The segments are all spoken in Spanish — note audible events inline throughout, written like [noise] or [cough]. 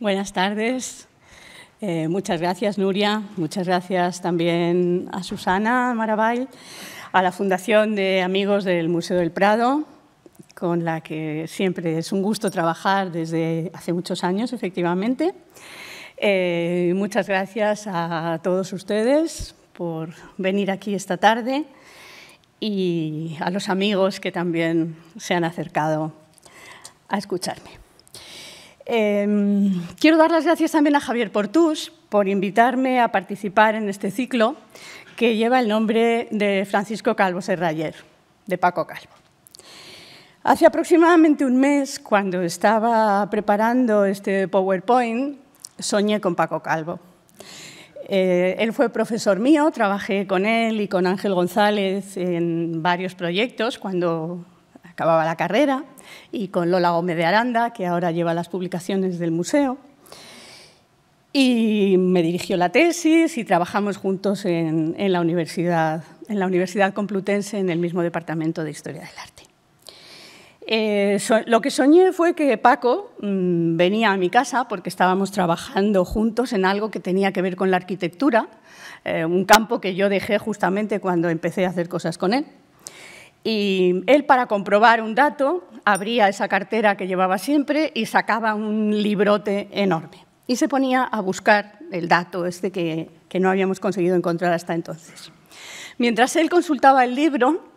Buenas tardes. Eh, muchas gracias, Nuria. Muchas gracias también a Susana Marabay, a la Fundación de Amigos del Museo del Prado, con la que siempre es un gusto trabajar desde hace muchos años, efectivamente. Eh, muchas gracias a todos ustedes por venir aquí esta tarde y a los amigos que también se han acercado a escucharme. Em, quiero dar las gracias también a Javier Portús por invitarme a participar en este ciclo que lleva el nombre de Francisco Calvo Serrayer, de Paco Calvo. Hace aproximadamente un mes, cuando estaba preparando este PowerPoint, soñé con Paco Calvo. Eh, él fue profesor mío, trabajé con él y con Ángel González en varios proyectos cuando acababa la carrera y con Lola Gómez de Aranda, que ahora lleva las publicaciones del museo. Y me dirigió la tesis y trabajamos juntos en, la universidad, en la Universidad Complutense, en el mismo departamento de Historia del Arte. Eh, lo que soñé fue que Paco mm, venía a mi casa porque estábamos trabajando juntos en algo que tenía que ver con la arquitectura, eh, un campo que yo dejé justamente cuando empecé a hacer cosas con él. Y él, para comprobar un dato, abría esa cartera que llevaba siempre y sacaba un librote enorme. Y se ponía a buscar el dato este que, no habíamos conseguido encontrar hasta entonces. Mientras él consultaba el libro,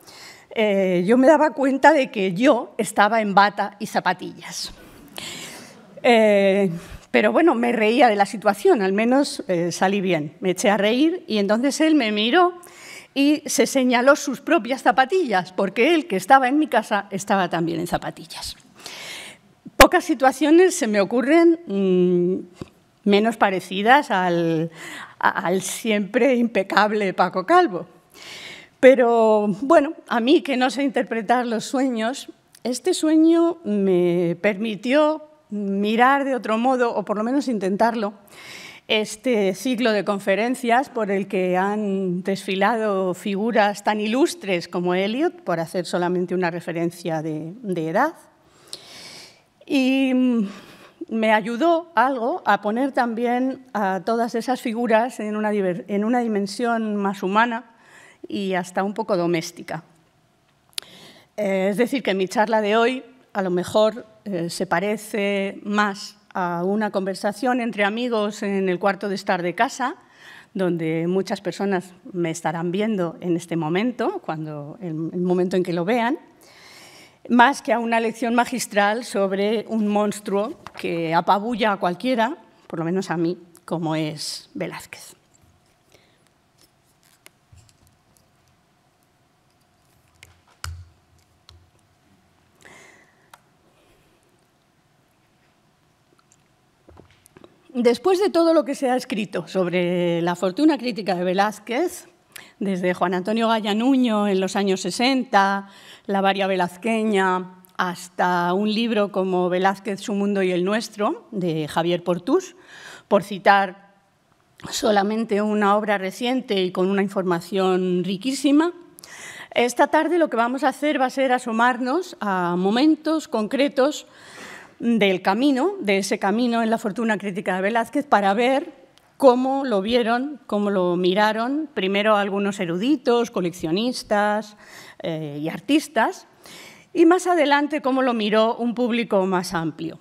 eh, yo me daba cuenta de que yo estaba en bata y zapatillas. Eh, pero bueno, me reía de la situación, al menos eh, salí bien. Me eché a reír y entonces él me miró y se señaló sus propias zapatillas, porque él, que estaba en mi casa, estaba también en zapatillas. Pocas situaciones se me ocurren mm, menos parecidas al, al siempre impecable Paco Calvo. Pero bueno, a mí que no sé interpretar los sueños, este sueño me permitió mirar de otro modo, o por lo menos intentarlo, este ciclo de conferencias por el que han desfilado figuras tan ilustres como Eliot, por hacer solamente una referencia de, edad. Y mm, me ayudó algo a poner también a todas esas figuras en una, dimensión más humana y hasta un poco doméstica. Eh, es decir, que mi charla de hoy a lo mejor eh, se parece más a una conversación entre amigos en el cuarto de estar de casa, donde muchas personas me estarán viendo en este momento, cuando el, el momento en que lo vean, más que a una lección magistral sobre un monstruo que apabulla a cualquiera, por lo menos a mí, como es Velázquez. Después de todo lo que se ha escrito sobre la fortuna crítica de Velázquez, desde Juan Antonio Gallanuño en los años 60, La varia velazqueña, hasta un libro como Velázquez, su mundo y el nuestro, de Javier Portús, por citar solamente una obra reciente y con una información riquísima. Esta tarde lo que vamos a hacer va a ser asomarnos a momentos concretos del camino, de ese camino en la fortuna crítica de Velázquez, para ver cómo lo vieron, cómo lo miraron, primero algunos eruditos, coleccionistas eh, y artistas, y más adelante cómo lo miró un público más amplio.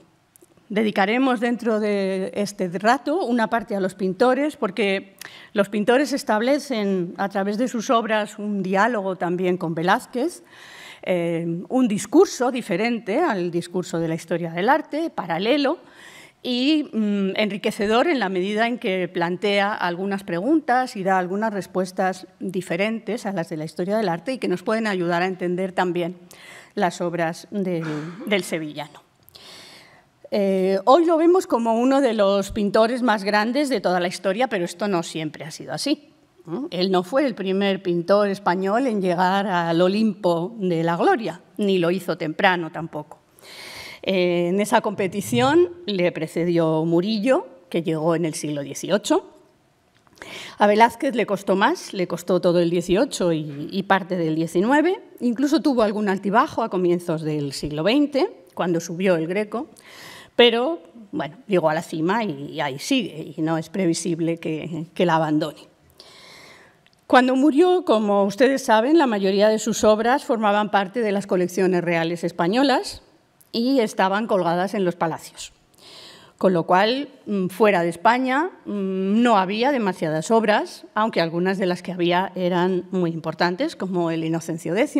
Dedicaremos dentro de este rato una parte a los pintores, porque los pintores establecen a través de sus obras un diálogo también con Velázquez, eh, un discurso diferente al discurso de la historia del arte, paralelo y mm, enriquecedor en la medida en que plantea algunas preguntas y da algunas respuestas diferentes a las de la historia del arte y que nos pueden ayudar a entender también las obras del, sevillano. Eh, hoy lo vemos como uno de los pintores más grandes de toda la historia, pero esto no siempre ha sido así. Él no fue el primer pintor español en llegar al Olimpo de la gloria, ni lo hizo temprano tampoco. Eh, en esa competición le precedió Murillo, que llegó en el siglo XVIII. A Velázquez le costó más, le costó todo el XVIII y, parte del XIX. Incluso tuvo algún altibajo a comienzos del siglo XX, cuando subió el Greco. Pero, bueno, llegó a la cima y, ahí sigue, y no es previsible que la abandone. Cuando murió, como ustedes saben, la mayoría de sus obras formaban parte de las colecciones reales españolas y estaban colgadas en los palacios. Con lo cual, mm, fuera de España mm, no había demasiadas obras, aunque algunas de las que había eran muy importantes, como el Inocencio X,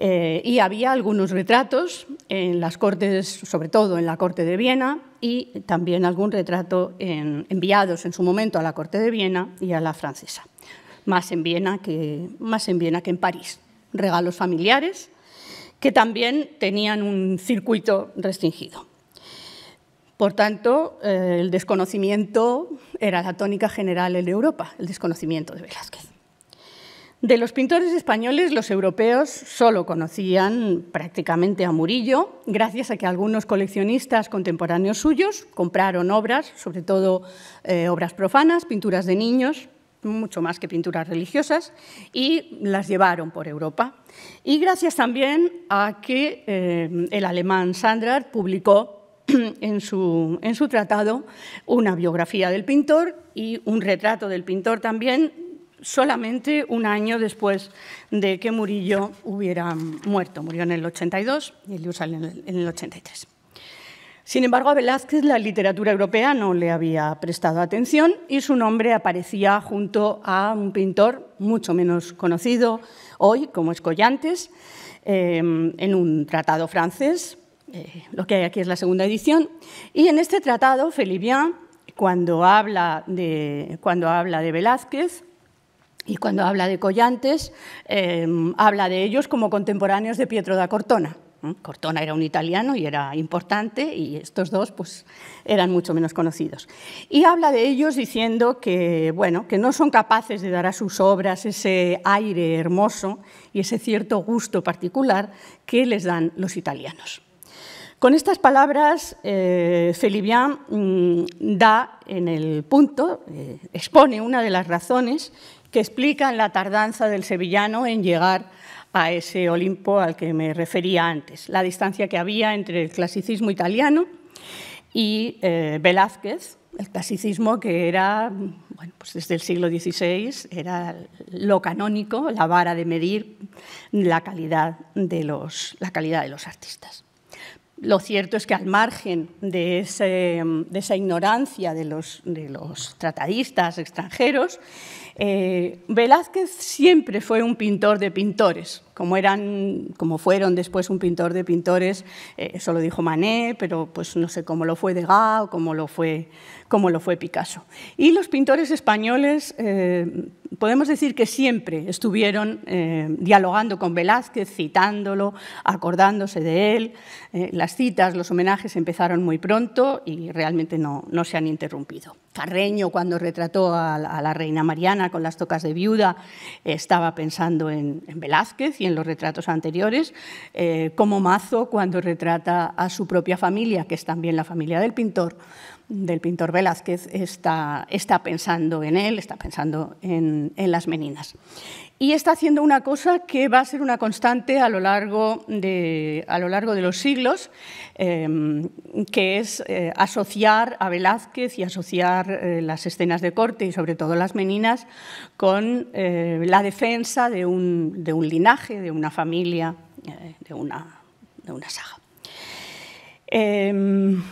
eh, y había algunos retratos en las cortes, sobre todo en la corte de Viena, y también algún retrato en, enviados en su momento a la corte de Viena y a la francesa más en Viena que, más en, que en París. Regalos familiares que también tenían un circuito restringido. Por tanto, eh, el desconocimiento era la tónica general en Europa, el desconocimiento de Velázquez. De los pintores españoles, los europeos solo conocían prácticamente a Murillo, gracias a que algunos coleccionistas contemporáneos suyos compraron obras, sobre todo eh, obras profanas, pinturas de niños, mucho más que pinturas religiosas, y las llevaron por Europa. Y gracias también a que eh, el alemán Sandra publicó [clears throat] en su, en su tratado una biografía del pintor y un retrato del pintor también, solamente un año después de que Murillo hubiera muerto. Murió en el 82 y USA en el 83. Sin embargo, a Velázquez la literatura europea no le había prestado atención y su nombre aparecía junto a un pintor mucho menos conocido hoy, como es eh, en un tratado francés. Eh, lo que hay aquí es la segunda edición. Y en este tratado, Felibian, cuando habla de, cuando habla de Velázquez, y cuando habla de Collantes, eh, habla de ellos como contemporáneos de Pietro da Cortona. ¿eh? Cortona era un italiano y era importante, y estos dos pues, eran mucho menos conocidos. Y habla de ellos diciendo que, bueno, que no son capaces de dar a sus obras ese aire hermoso y ese cierto gusto particular que les dan los italianos. Con estas palabras, eh, Felibian mm, da en el punto, eh, expone una de las razones que explican la tardanza del sevillano en llegar a ese Olimpo al que me refería antes, la distancia que había entre el clasicismo italiano y eh, Velázquez, el clasicismo que era, pues desde el siglo XVI, era lo canónico, la vara de medir la calidad de los, la calidad de los artistas. Lo cierto es que al margen de, esa ignorancia de los, de los tratadistas extranjeros, eh, Velázquez siempre fue un pintor de pintores, como, eran, como fueron después un pintor de pintores, eh, eso lo dijo Manet, pero pues, no sé cómo lo fue Degas o cómo lo fue, cómo lo fue Picasso. Y los pintores españoles eh, podemos decir que siempre estuvieron dialogando con Velázquez, citándolo, acordándose de él. las citas, los homenajes empezaron muy pronto y realmente no se han interrumpido. Carreño, cuando retrató a la, reina Mariana con las tocas de viuda, eh, estaba pensando en, Velázquez y en los retratos anteriores, eh, como Mazo cuando retrata a su propia familia, que es también la familia del pintor, del pintor Velázquez está, pensando en él, está pensando en, las meninas. Y está haciendo una cosa que va a ser una constante a lo largo de, a lo largo de los siglos, em, que es eh, asociar a Velázquez y asociar eh, las escenas de corte y sobre todo las meninas con eh, la defensa de un, linaje, de una familia, de, una, de una saga. Em,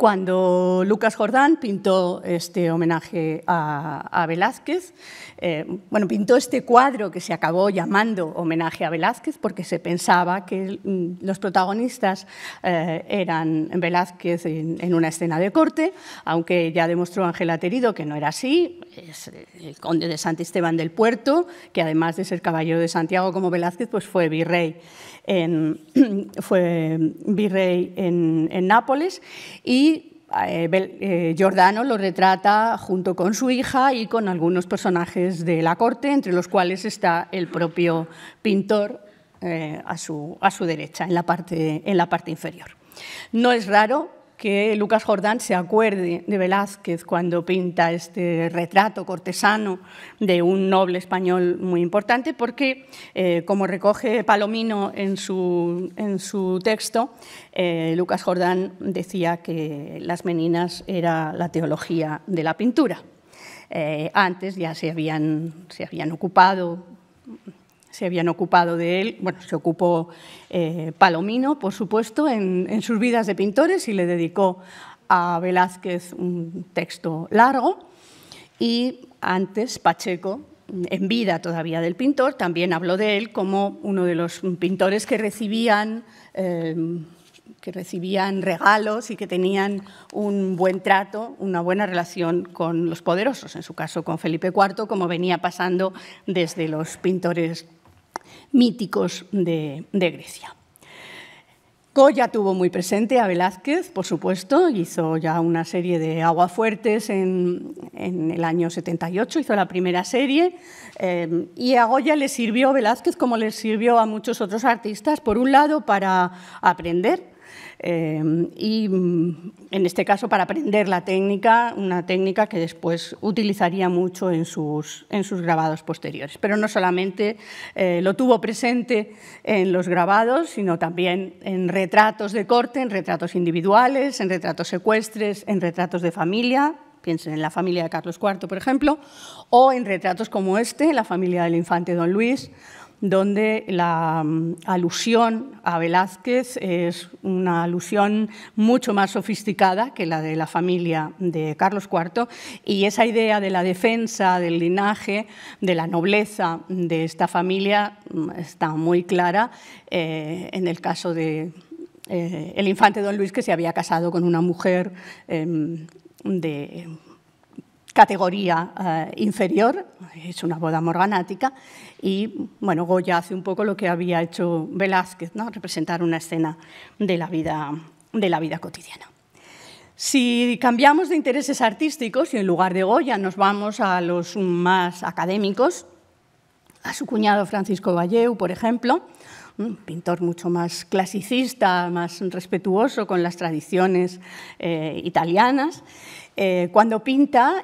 cuando Lucas Jordán pintó este homenaje a, Velázquez. Eh, bueno, pintó este cuadro que se acabó llamando homenaje a Velázquez porque se pensaba que mm, los protagonistas eh, eran Velázquez en, una escena de corte, aunque ya demostró Ángel Aterido que no era así. Es el eh, conde de Santisteban del Puerto, que además de ser caballero de Santiago como Velázquez, pues fue virrey en, [clears throat] fue virrey en, Nápoles y eh, eh, Giordano lo retrata junto con su hija y con algunos personajes de la corte, entre los cuales está el propio pintor eh, a, su, derecha, en la parte inferior. No es raro que Lucas Jordán se acuerde de Velázquez cuando pinta este retrato cortesano de un noble español muy importante, porque, eh, como recoge Palomino en su, texto, eh, Lucas Jordán decía que las meninas era la teología de la pintura. Eh, antes ya se habían, se habían ocupado se habían ocupado de él, bueno, se ocupó eh, Palomino, por supuesto, en, sus vidas de pintores y le dedicó a Velázquez un texto largo. Y antes Pacheco, en vida todavía del pintor, también habló de él como uno de los pintores que recibían... Eh, que recibían regalos y que tenían un buen trato, una buena relación con los poderosos, en su caso con Felipe IV, como venía pasando desde los pintores míticos de, Grecia. Goya tuvo muy presente a Velázquez, por supuesto, hizo ya una serie de Aguafuertes en, en el año 78, hizo la primera serie, eh, y a Goya le sirvió Velázquez como le sirvió a muchos otros artistas, por un lado, para aprender, Em, y mm, en este caso para aprender la técnica, una técnica que después utilizaría mucho en sus, grabados posteriores. Pero no solamente eh, lo tuvo presente en los grabados, sino también en retratos de corte, en retratos individuales, en retratos secuestres, en retratos de familia, piensen en la familia de Carlos IV, por ejemplo, o en retratos como este, la familia del infante Don Luis, donde la mm, alusión a Velázquez es una alusión mucho más sofisticada que la de la familia de Carlos IV y esa idea de la defensa del linaje, de la nobleza de esta familia mm, está muy clara eh, en el caso de eh, el infante don Luis que se había casado con una mujer em, de categoría eh, inferior, es una boda morganática, y bueno, Goya hace un poco lo que había hecho Velázquez, representar una escena de la vida, de la vida cotidiana. Si cambiamos de intereses artísticos y en lugar de Goya nos vamos a los más académicos, a su cuñado Francisco Valleu, por ejemplo, un pintor mucho más clasicista, más respetuoso con las tradiciones eh, italianas, eh, cuando pinta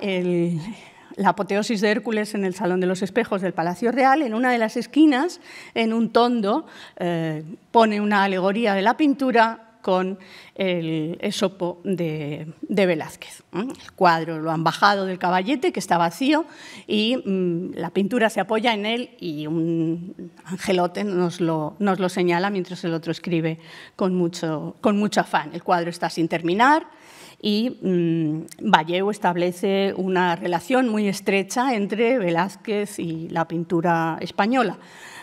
la apoteosis de Hércules en el Salón de los Espejos del Palacio Real, en una de las esquinas, en un tondo, eh, pone una alegoría de la pintura con el esopo de, Velázquez. El cuadro lo han bajado del caballete, que está vacío, y mm, la pintura se apoya en él y un angelote nos lo, señala mientras el otro escribe con mucho afán. El cuadro está sin terminar, y mm, Valleu establece una relación muy estrecha entre Velázquez y la pintura española,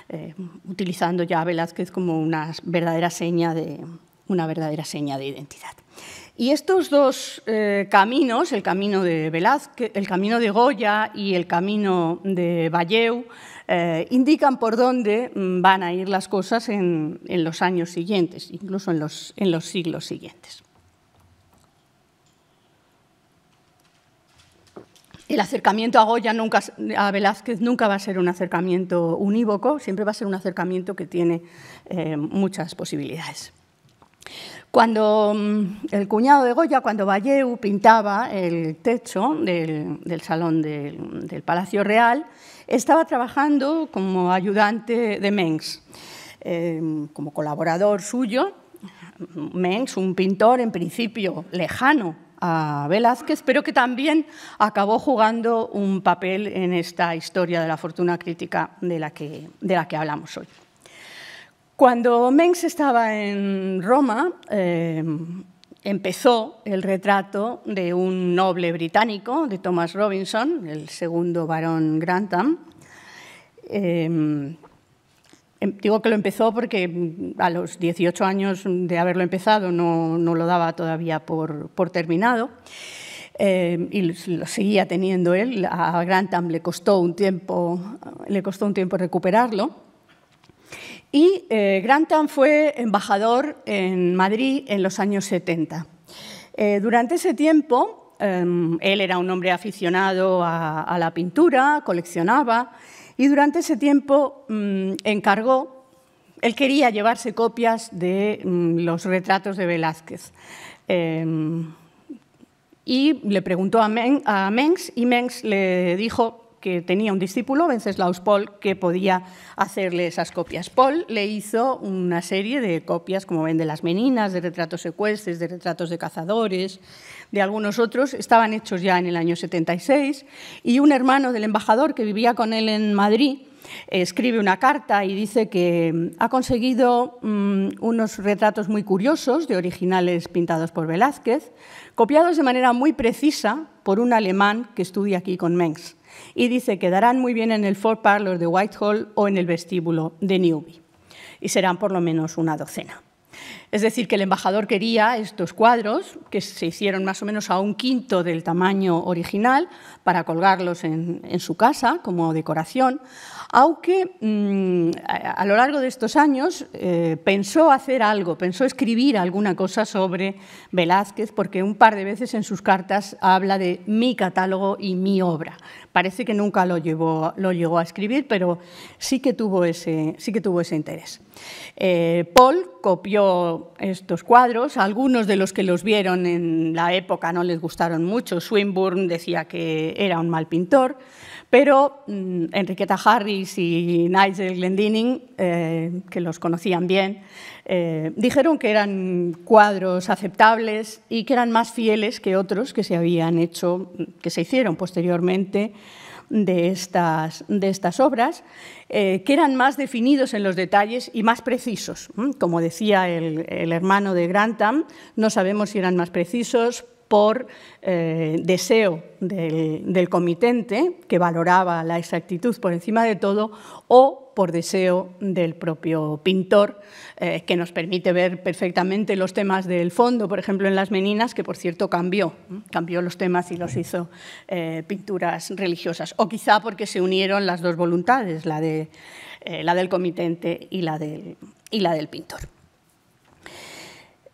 eh, utilizando ya a Velázquez como una verdadera seña de, una verdadera seña de identidad. Y estos dos eh, caminos, el camino de Velázquez, el camino de Goya y el camino de Valleu, eh, indican por dónde mm, van a ir las cosas en, los años siguientes, incluso en los siglos siguientes. el acercamiento a Goya, nunca, a Velázquez, nunca va a ser un acercamiento unívoco, siempre va a ser un acercamiento que tiene eh, muchas posibilidades. Cuando mm, el cuñado de Goya, cuando Valleu pintaba el techo del, salón del, Palacio Real, estaba trabajando como ayudante de Mengs, em, como colaborador suyo. Mengs, un pintor en principio lejano a Velázquez, pero que también acabó jugando un papel en esta historia de la fortuna crítica de la que, de la que hablamos hoy. Cuando Mengs estaba en Roma, eh, empezó el retrato de un noble británico, de Thomas Robinson, el segundo barón Grantham, eh, Em, digo que lo empezó porque mm, a los 18 años de haberlo empezado no, lo daba todavía por, terminado. Eh, y lo seguía teniendo él. A Grantham le costó un tiempo, le costó un tiempo recuperarlo. Y eh, Grantham fue embajador en Madrid en los años 70. Eh, durante ese tiempo, em, él era un hombre aficionado a la pintura, coleccionaba y durante ese tiempo mm, encargó, él quería llevarse copias de mm, los retratos de Velázquez. Em, y le preguntó a, a, Mengs y Mengs le dijo que tenía un discípulo, Venceslaus Paul, que podía hacerle esas copias. Paul le hizo una serie de copias, como ven, de las meninas, de retratos secuestres, de retratos de cazadores, de algunos otros estaban hechos ya en el año 76 y un hermano del embajador que vivía con él en Madrid eh, escribe una carta y dice que mm, ha conseguido mm, unos retratos muy curiosos de originales pintados por Velázquez, copiados de manera muy precisa por un alemán que estudia aquí con Mengs. Y dice que darán muy bien en el Fort Parlor de Whitehall o en el vestíbulo de Newby. Y serán por lo menos una docena. Es decir, que el embajador quería estos cuadros, que se hicieron más o menos a un quinto del tamaño original, para colgarlos en, su casa como decoración, aunque mm, a, lo largo de estos años eh, pensó hacer algo, pensó escribir alguna cosa sobre Velázquez, porque un par de veces en sus cartas habla de mi catálogo y mi obra. Parece que nunca lo, llevó, lo llegó a escribir, pero sí que tuvo ese, sí que tuvo ese interés. Eh, Paul copió estos cuadros, algunos de los que los vieron en la época no les gustaron mucho, Swinburne decía que era un mal pintor, pero mm, Enriqueta Harris y Nigel Glendinning, eh, que los conocían bien, eh, dijeron que eran cuadros aceptables y que eran más fieles que otros que se habían hecho, que se hicieron posteriormente de estas, de estas obras, eh, que eran más definidos en los detalles y más precisos. Mm, como decía el, el hermano de Grantham, no sabemos si eran más precisos por eh, deseo del, comitente, que valoraba la exactitud por encima de todo, o por deseo del propio pintor, eh, que nos permite ver perfectamente los temas del fondo, por ejemplo en Las Meninas, que por cierto cambió, cambió los temas y los hizo eh, pinturas religiosas, o quizá porque se unieron las dos voluntades, la, de, la del comitente y la y la del pintor.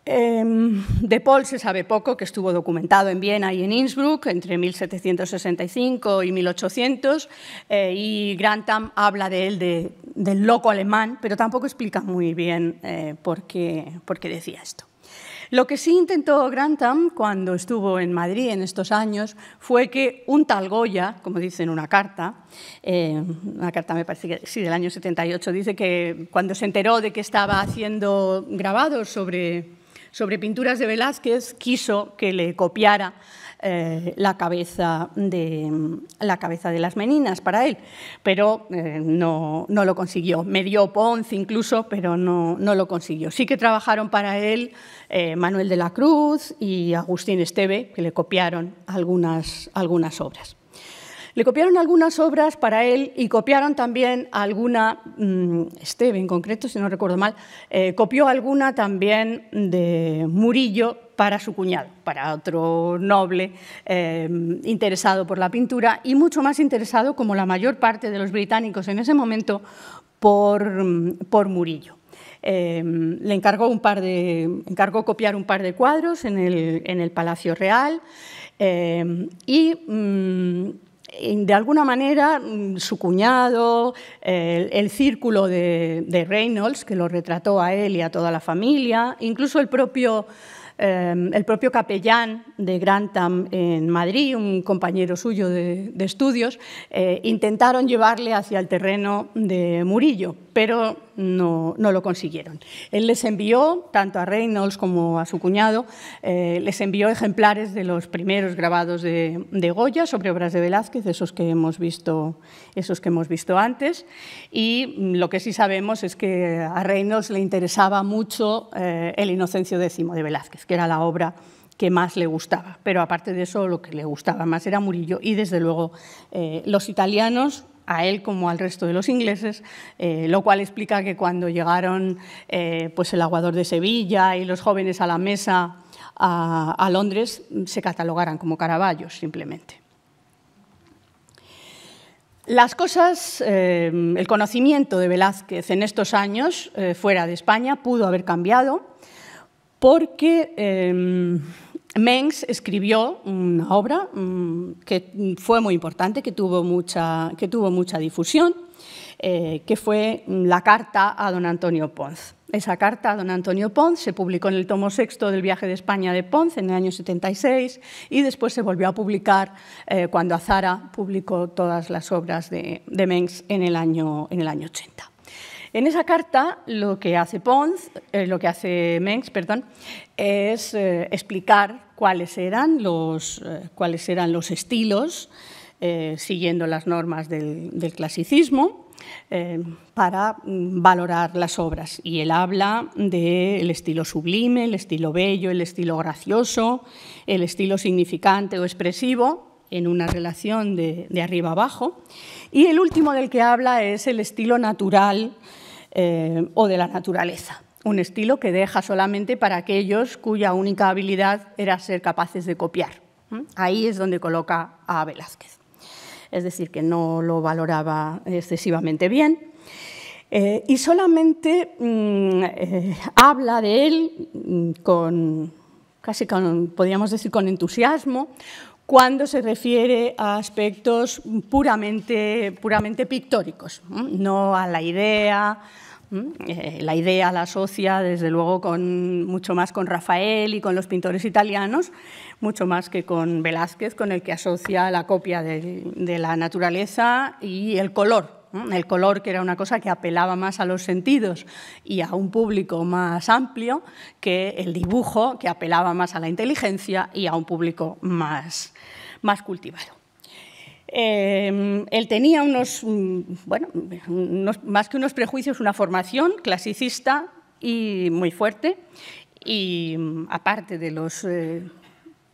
Em, de Paul se sabe poco, que estuvo documentado en Viena y en Innsbruck entre 1765 y 1800, eh, y Grantham habla de él del loco alemán, pero tampoco explica muy bien eh, por, qué, por decía esto. Lo que sí intentó Grantham cuando estuvo en Madrid en estos años fue que un tal Goya, como dice en una carta, eh, una carta me parece que sí, del año 78, dice que cuando se enteró de que estaba haciendo grabados sobre sobre pinturas de Velázquez, quiso que le copiara eh, la, cabeza de, las meninas para él, pero eh, no, lo consiguió. Me dio Ponce incluso, pero no, lo consiguió. Sí que trabajaron para él eh, Manuel de la Cruz y Agustín Esteve, que le copiaron algunas obras. Le copiaron algunas obras para él y copiaron también alguna, mm, Esteve en concreto, si no recuerdo mal, eh, copió alguna también de Murillo para su cuñado, para otro noble eh, interesado por la pintura y mucho más interesado, como la mayor parte de los británicos en ese momento, por, mm, por Murillo. Eh, le encargó, un par de, encargó copiar un par de cuadros en el, Palacio Real y mm, eh, de alguna manera, mm, su cuñado, el, círculo de, Reynolds, que lo retrató a él y a toda la familia, incluso el propio, eh, capellán de Grantham en Madrid, un compañero suyo de, estudios, eh, intentaron llevarle hacia el terreno de Murillo pero no, lo consiguieron. Él les envió, tanto a Reynolds como a su cuñado, eh, les envió ejemplares de los primeros grabados de, Goya sobre obras de Velázquez, esos que, hemos visto, esos que hemos visto antes, y lo que sí sabemos es que a Reynolds le interesaba mucho eh, El Inocencio X de Velázquez, que era la obra que más le gustaba. Pero aparte de eso, lo que le gustaba más era Murillo y, desde luego, eh, los italianos a él como al resto de los ingleses, eh, lo cual explica que cuando llegaron eh, pues el aguador de Sevilla y los jóvenes a la mesa a, Londres se catalogaran como Caraballos simplemente. Las cosas, eh, el conocimiento de Velázquez en estos años fuera de España pudo haber cambiado porque Mengs escribió una obra mm, que fue muy importante, que tuvo mucha, que tuvo mucha difusión, eh, que fue la carta a don Antonio Ponce. Esa carta a don Antonio Ponce se publicó en el tomo sexto del viaje de España de Ponce en el año 76 y después se volvió a publicar eh, cuando Azara publicó todas las obras de, Mengs en el año, en el año 80. En esa carta lo que hace Pons, eh, lo que hace Mengs, perdón, es eh, explicar cuáles eran los, eh, cuáles eran los estilos siguiendo las normas del, clasicismo para mm, valorar las obras. Y él habla del estilo sublime, el estilo bello, el estilo gracioso, el estilo significante o expresivo, en una relación de, de, arriba abajo. Y el último del que habla es el estilo natural eh, o de la naturaleza. Un estilo que deja solamente para aquellos cuya única habilidad era ser capaces de copiar. Ahí es donde coloca a Velázquez. Es decir, que no lo valoraba excesivamente bien. Eh, y solamente mm, eh, habla de él mm, con, casi podríamos decir, con entusiasmo, cuando se refiere a aspectos puramente, puramente pictóricos, no a la idea. Eh, la idea la asocia, desde luego, mucho más con Rafael y con los pintores italianos, mucho más que con Velázquez, con el que asocia la copia de la naturaleza y el color, el color, que era una cosa que apelaba más a los sentidos y a un público más amplio que el dibujo, que apelaba más a la inteligencia y a un público más, más cultivado. Em, él tenía unos, mm, bueno, más que unos prejuicios, una formación clasicista y muy fuerte, y mm, aparte de los eh,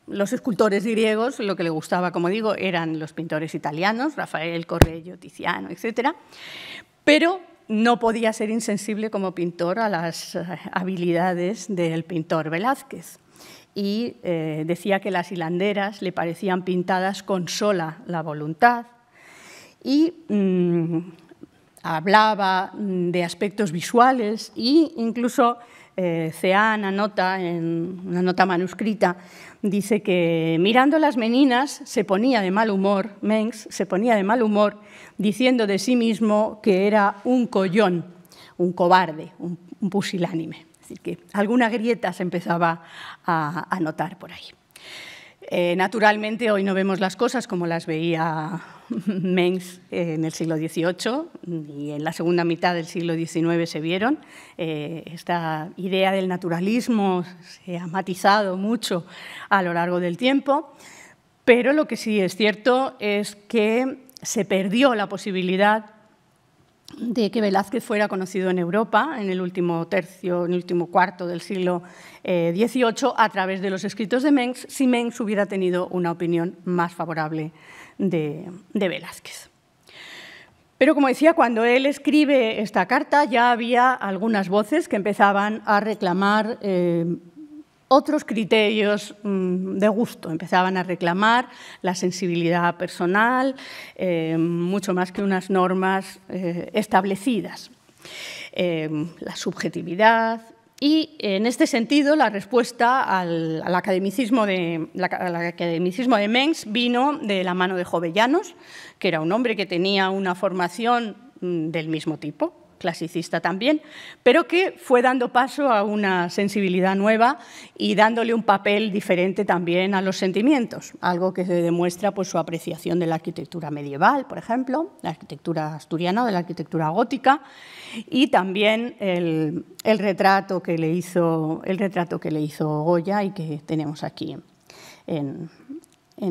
los escultores griegos, lo que le gustaba, como digo, eran los pintores italianos, Rafael, Correggio, Tiziano, etc. Pero no podía ser insensible como pintor a las eh, habilidades del pintor Velázquez. Y eh, decía que las hilanderas le parecían pintadas con sola la voluntad. Y mm, hablaba mm, de aspectos visuales e incluso eh, nota anota en una nota manuscrita dice que mirando las meninas se ponía de mal humor, Mengs se ponía de mal humor diciendo de sí mismo que era un collón, un cobarde, un, pusilánime. pusilánime. decir, que alguna grieta se empezaba a, notar por ahí. Eh, naturalmente hoy no vemos las cosas como las veía Mengs eh, en el siglo XVIII y en la segunda mitad del siglo XIX se vieron. Eh, esta idea del naturalismo se ha matizado mucho a lo largo del tiempo, pero lo que sí es cierto es que se perdió la posibilidad de que Velázquez fuera conocido en Europa en el último tercio, en el último cuarto del siglo XVIII eh, a través de los escritos de Mengs, si Mengs hubiera tenido una opinión más favorable de, Velázquez. Pero como decía, cuando él escribe esta carta ya había algunas voces que empezaban a reclamar eh, otros criterios mm, de gusto, empezaban a reclamar la sensibilidad personal, eh, mucho más que unas normas eh, establecidas, la subjetividad, y en este sentido, la respuesta al, academicismo de, academicismo de Mengs vino de la mano de Jovellanos, que era un hombre que tenía una formación mm, del mismo tipo, clasicista también, pero que fue dando paso a una sensibilidad nueva y dándole un papel diferente también a los sentimientos, algo que se demuestra por su apreciación de la arquitectura medieval, por ejemplo, la arquitectura asturiana de la arquitectura gótica, y también el, retrato, que le hizo, el retrato que le hizo Goya y que tenemos aquí en,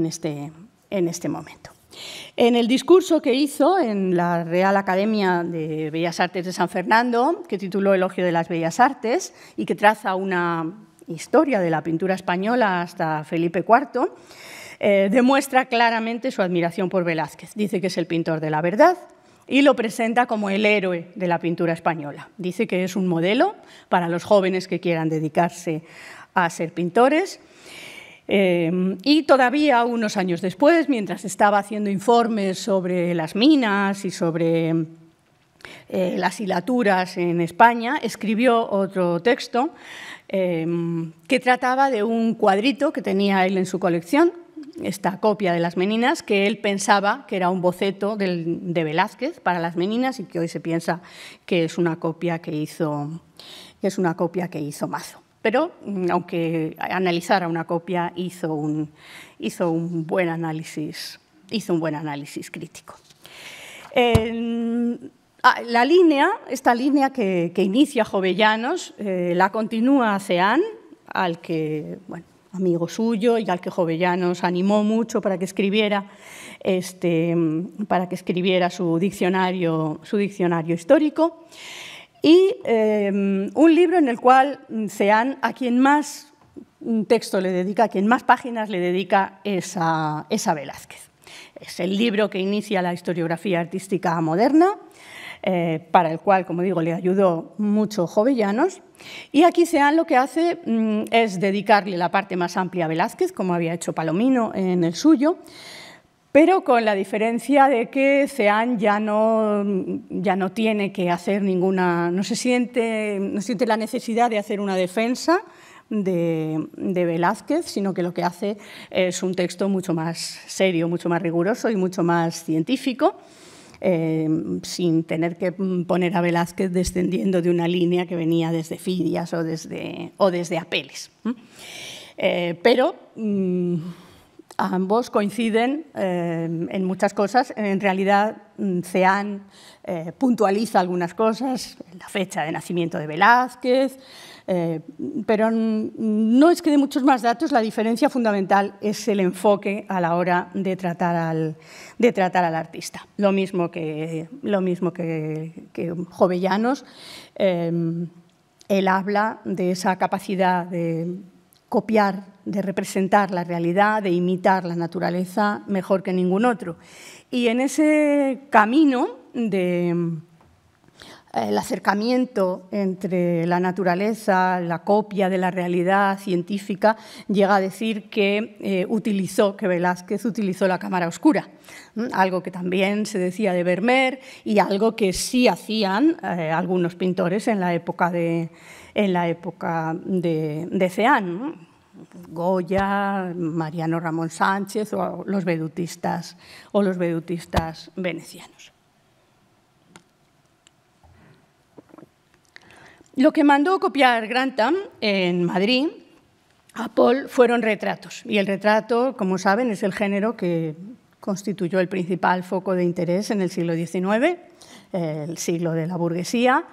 este, en este momento. En el discurso que hizo en la Real Academia de Bellas Artes de San Fernando, que tituló Elogio de las Bellas Artes y que traza una historia de la pintura española hasta Felipe IV, eh, demuestra claramente su admiración por Velázquez. Dice que es el pintor de la verdad y lo presenta como el héroe de la pintura española. Dice que es un modelo para los jóvenes que quieran dedicarse a ser pintores Em, y todavía unos años después, mientras estaba haciendo informes sobre las minas y sobre eh, las hilaturas en España, escribió otro texto em, que trataba de un cuadrito que tenía él en su colección, esta copia de las meninas, que él pensaba que era un boceto de Velázquez para las meninas y que hoy se piensa que es una copia que hizo, que es una copia que hizo Mazo pero mm, aunque analizara una copia, hizo un, hizo un, buen, análisis, hizo un buen análisis crítico. Ah, la línea, esta línea que, inicia Jovellanos, eh, la continúa Ceán, al que, amigo suyo y al que Jovellanos animó mucho para que escribiera, este, mm, para que escribiera su, diccionario, su diccionario histórico y em, un libro en el cual mm, Sean, a quien más texto le dedica, a quien más páginas le dedica, esa a, Velázquez. Es el libro que inicia la historiografía artística moderna, eh, para el cual, como digo, le ayudó mucho Jovellanos. Y aquí Sean lo que hace mm, es dedicarle la parte más amplia a Velázquez, como había hecho Palomino en el suyo, pero con la diferencia de que CEAN ya no, ya no tiene que hacer ninguna, no se siente, no siente la necesidad de hacer una defensa de, Velázquez, sino que lo que hace es un texto mucho más serio, mucho más riguroso y mucho más científico. Eh, sin tener que poner a Velázquez descendiendo de una línea que venía desde Fidias o desde, o desde Apeles. Eh, pero mm, Ambos coinciden eh, en muchas cosas. En realidad, Ceán mm, eh, puntualiza algunas cosas, la fecha de nacimiento de Velázquez, eh, pero no es que de muchos más datos, la diferencia fundamental es el enfoque a la hora de tratar al, de tratar al artista. Lo mismo que, lo mismo que, que Jovellanos, él habla de esa capacidad de copiar, de representar la realidad, de imitar la naturaleza mejor que ningún otro. Y en ese camino de eh, el acercamiento entre la naturaleza, la copia de la realidad científica, llega a decir que eh, utilizó, que Velázquez utilizó la cámara oscura, algo que también se decía de Vermeer y algo que sí hacían eh, algunos pintores en la época de, en la época de, Ceán, Goya, Mariano Ramón Sánchez o los vedutistas, o los vedutistas venecianos. Lo que mandó copiar Grantham en Madrid a Paul fueron retratos. Y el retrato, como saben, es el género que constituyó el principal foco de interés en el siglo XIX, el siglo de la burguesía,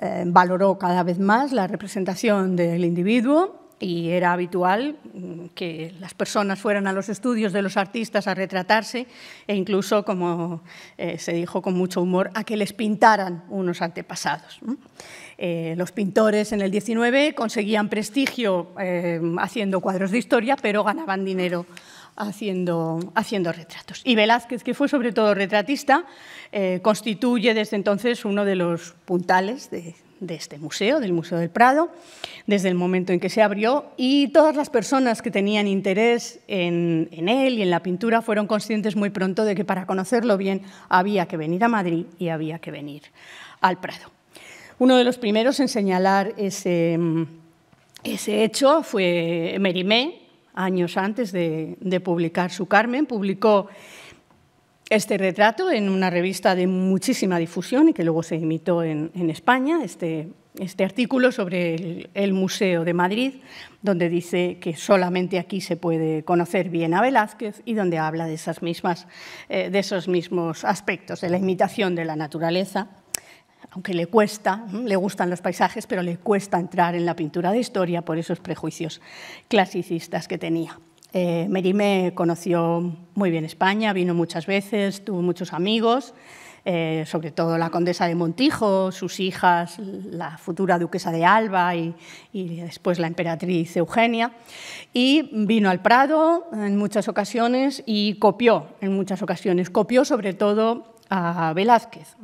eh, valoró cada vez más la representación del individuo y era habitual mm, que las personas fueran a los estudios de los artistas a retratarse e incluso, como eh, se dijo con mucho humor, a que les pintaran unos antepasados. Eh, los pintores en el 19 conseguían prestigio haciendo cuadros de historia, pero ganaban dinero haciendo, haciendo retratos. Y Velázquez, que fue sobre todo retratista, eh, constituye desde entonces uno de los puntales de, este museo, del Museo del Prado, desde el momento en que se abrió y todas las personas que tenían interés en, él y en la pintura fueron conscientes muy pronto de que para conocerlo bien había que venir a Madrid y había que venir al Prado. Uno de los primeros en señalar ese, ese hecho fue Merimé, años antes de, publicar su Carmen, publicó este retrato en una revista de muchísima difusión y que luego se imitó en, España, este, este, artículo sobre el, Museo de Madrid, donde dice que solamente aquí se puede conocer bien a Velázquez y donde habla de, esas mismas, eh, de esos mismos aspectos, de la imitación de la naturaleza aunque le cuesta, le gustan los paisajes, pero le cuesta entrar en la pintura de historia por esos prejuicios clasicistas que tenía. Eh, Merime conoció muy bien España, vino muchas veces, tuvo muchos amigos, eh, sobre todo la condesa de Montijo, sus hijas, la futura duquesa de Alba y, y, después la emperatriz Eugenia. Y vino al Prado en muchas ocasiones y copió en muchas ocasiones. Copió sobre todo a Velázquez.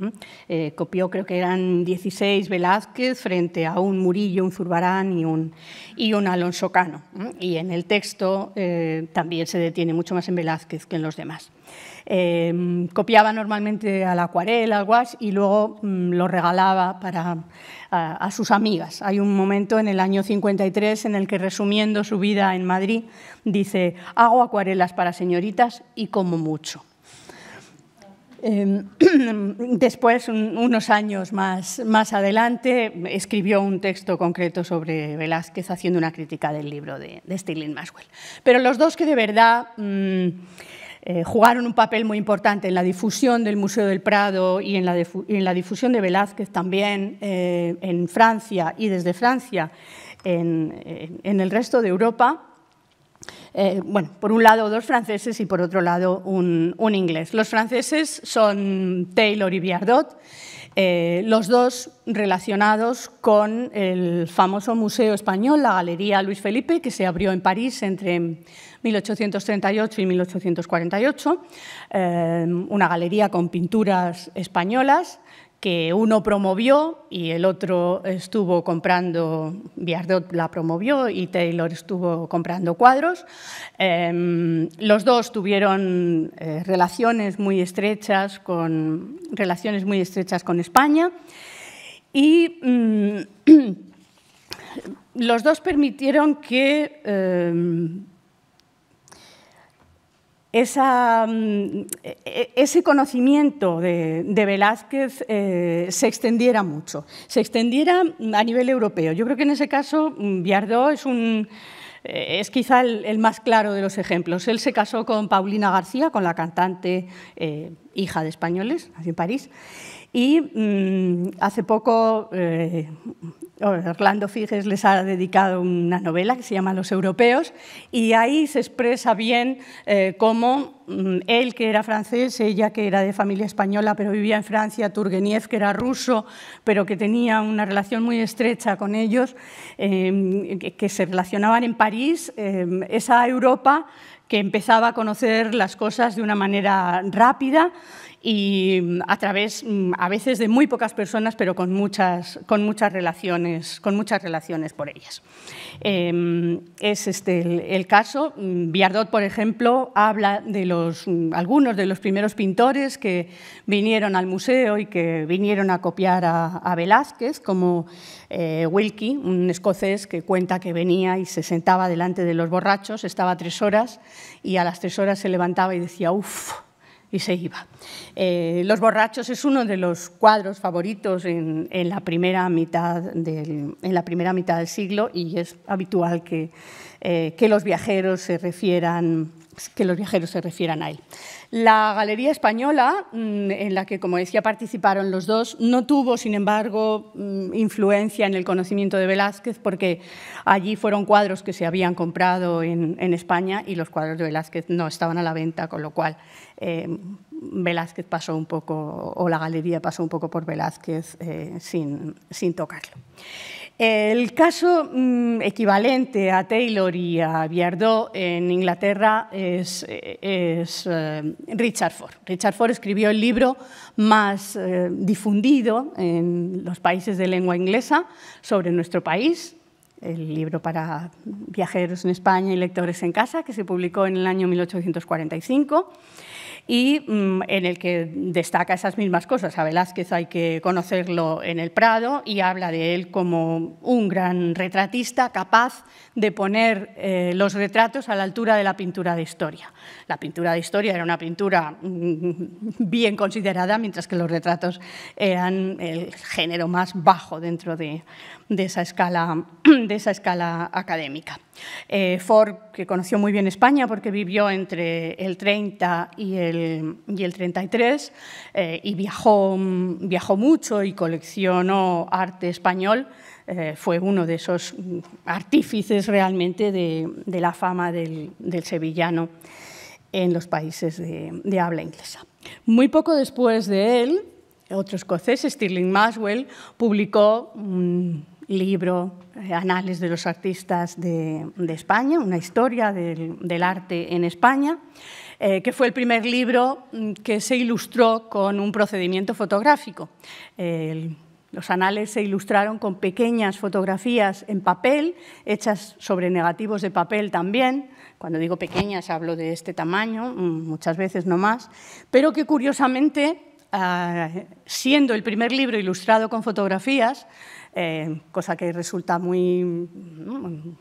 Eh, copió, creo que eran 16 Velázquez frente a un Murillo, un Zurbarán y un, y un Alonso Cano. Y en el texto eh, también se detiene mucho más en Velázquez que en los demás. Eh, copiaba normalmente al la acuarela, al wash, y luego mm, lo regalaba para, a, a, sus amigas. Hay un momento en el año 53 en el que, resumiendo su vida en Madrid, dice: Hago acuarelas para señoritas y como mucho. Em, [clears throat] después, unos años más, más adelante, escribió un texto concreto sobre Velázquez haciendo una crítica del libro de, de Maxwell. Pero los dos que de verdad... Mm, eh, jugaron un papel muy importante en la difusión del Museo del Prado y en la, difusión de Velázquez también eh, en Francia y desde Francia en, el resto de Europa, eh, bueno, por un lado dos franceses y por otro lado un, inglés. Los franceses son Taylor y Biardot, eh, los dos relacionados con el famoso Museo Español, la Galería Luis Felipe, que se abrió en París entre 1838 y 1848, eh, una galería con pinturas españolas que uno promovió y el otro estuvo comprando, Biardot la promovió y Taylor estuvo comprando cuadros. Em, los dos tuvieron eh, relaciones muy estrechas con relaciones muy estrechas con España y mm, [clears throat] los dos permitieron que em, Mm, e, e, ese conocimiento de, Velázquez eh, se extendiera mucho, se extendiera a nivel europeo. Yo creo que en ese caso Biardó mm, eh, es quizá el, más claro de los ejemplos. Él se casó con Paulina García, con la cantante eh, hija de españoles, nació en París, y mm, hace poco eh, Orlando Figes les ha dedicado una novela que se llama Los europeos y ahí se expresa bien eh, cómo mm, él, que era francés, ella, que era de familia española, pero vivía en Francia, Turgeniev, que era ruso, pero que tenía una relación muy estrecha con ellos, eh, que, se relacionaban en París, esa Europa que empezaba a conocer las cosas de una manera rápida, y mm, a través mm, a veces de muy pocas personas, pero con muchas, con muchas, relaciones, con muchas relaciones por ellas. Em, es este el, caso. Mm, Biardot, por ejemplo, habla de los, algunos de los primeros pintores que vinieron al museo y que vinieron a copiar a, Velázquez, como eh, Wilkie, un escocés que cuenta que venía y se sentaba delante de los borrachos, estaba tres horas y a las tres horas se levantaba y decía, uff, se iba. Eh, los borrachos es uno de los cuadros favoritos en, la primera mitad del, siglo y es habitual que, eh, los viajeros se refieran viajeros se refieran a él. La Galería Española, mm, en la que, como decía, participaron los dos, no tuvo, sin embargo, mm, influencia en el conocimiento de Velázquez, porque allí fueron cuadros que se habían comprado en España y los cuadros de Velázquez no estaban a la venta, con lo cual Em, Velázquez pasó un poco, o la galería pasó un poco por Velázquez eh, sin, tocarlo. El caso mm, equivalente a Taylor y a Biardot en Inglaterra es, es eh, Richard Ford. Richard Ford escribió el libro más eh, difundido en los países de lengua inglesa sobre nuestro país, el libro para viajeros en España y lectores en casa, que se publicó en el año 1845 y mm, en el que destaca esas mismas cosas. A Velázquez hay que conocerlo en el Prado y habla de él como un gran retratista capaz de poner eh, los retratos a la altura de la pintura de historia. La pintura de historia era una pintura mm, bien considerada, mientras que los retratos eran el género más bajo dentro de, esa, escala, [clears throat] de esa escala académica. Eh, Ford, que conoció muy bien España porque vivió entre el 30 y el, y 33 eh, y viajó, mm, viajó mucho y coleccionó arte español, eh, fue uno de esos mm, artífices realmente de, la fama del sevillano en los países de, habla inglesa. Muy poco después de él, otro escocés, Stirling Maswell, publicó un libro, eh, Anales de los Artistas de, España, una historia del, arte en España, eh, que fue el primer libro mm, que se ilustró con un procedimiento fotográfico. los anales se ilustraron con pequeñas fotografías en papel, hechas sobre negativos de papel también, cuando digo pequeñas hablo de este tamaño, mm, muchas veces no más, pero que curiosamente, ah, siendo el primer libro ilustrado con fotografías, eh, cosa que resulta muy mm,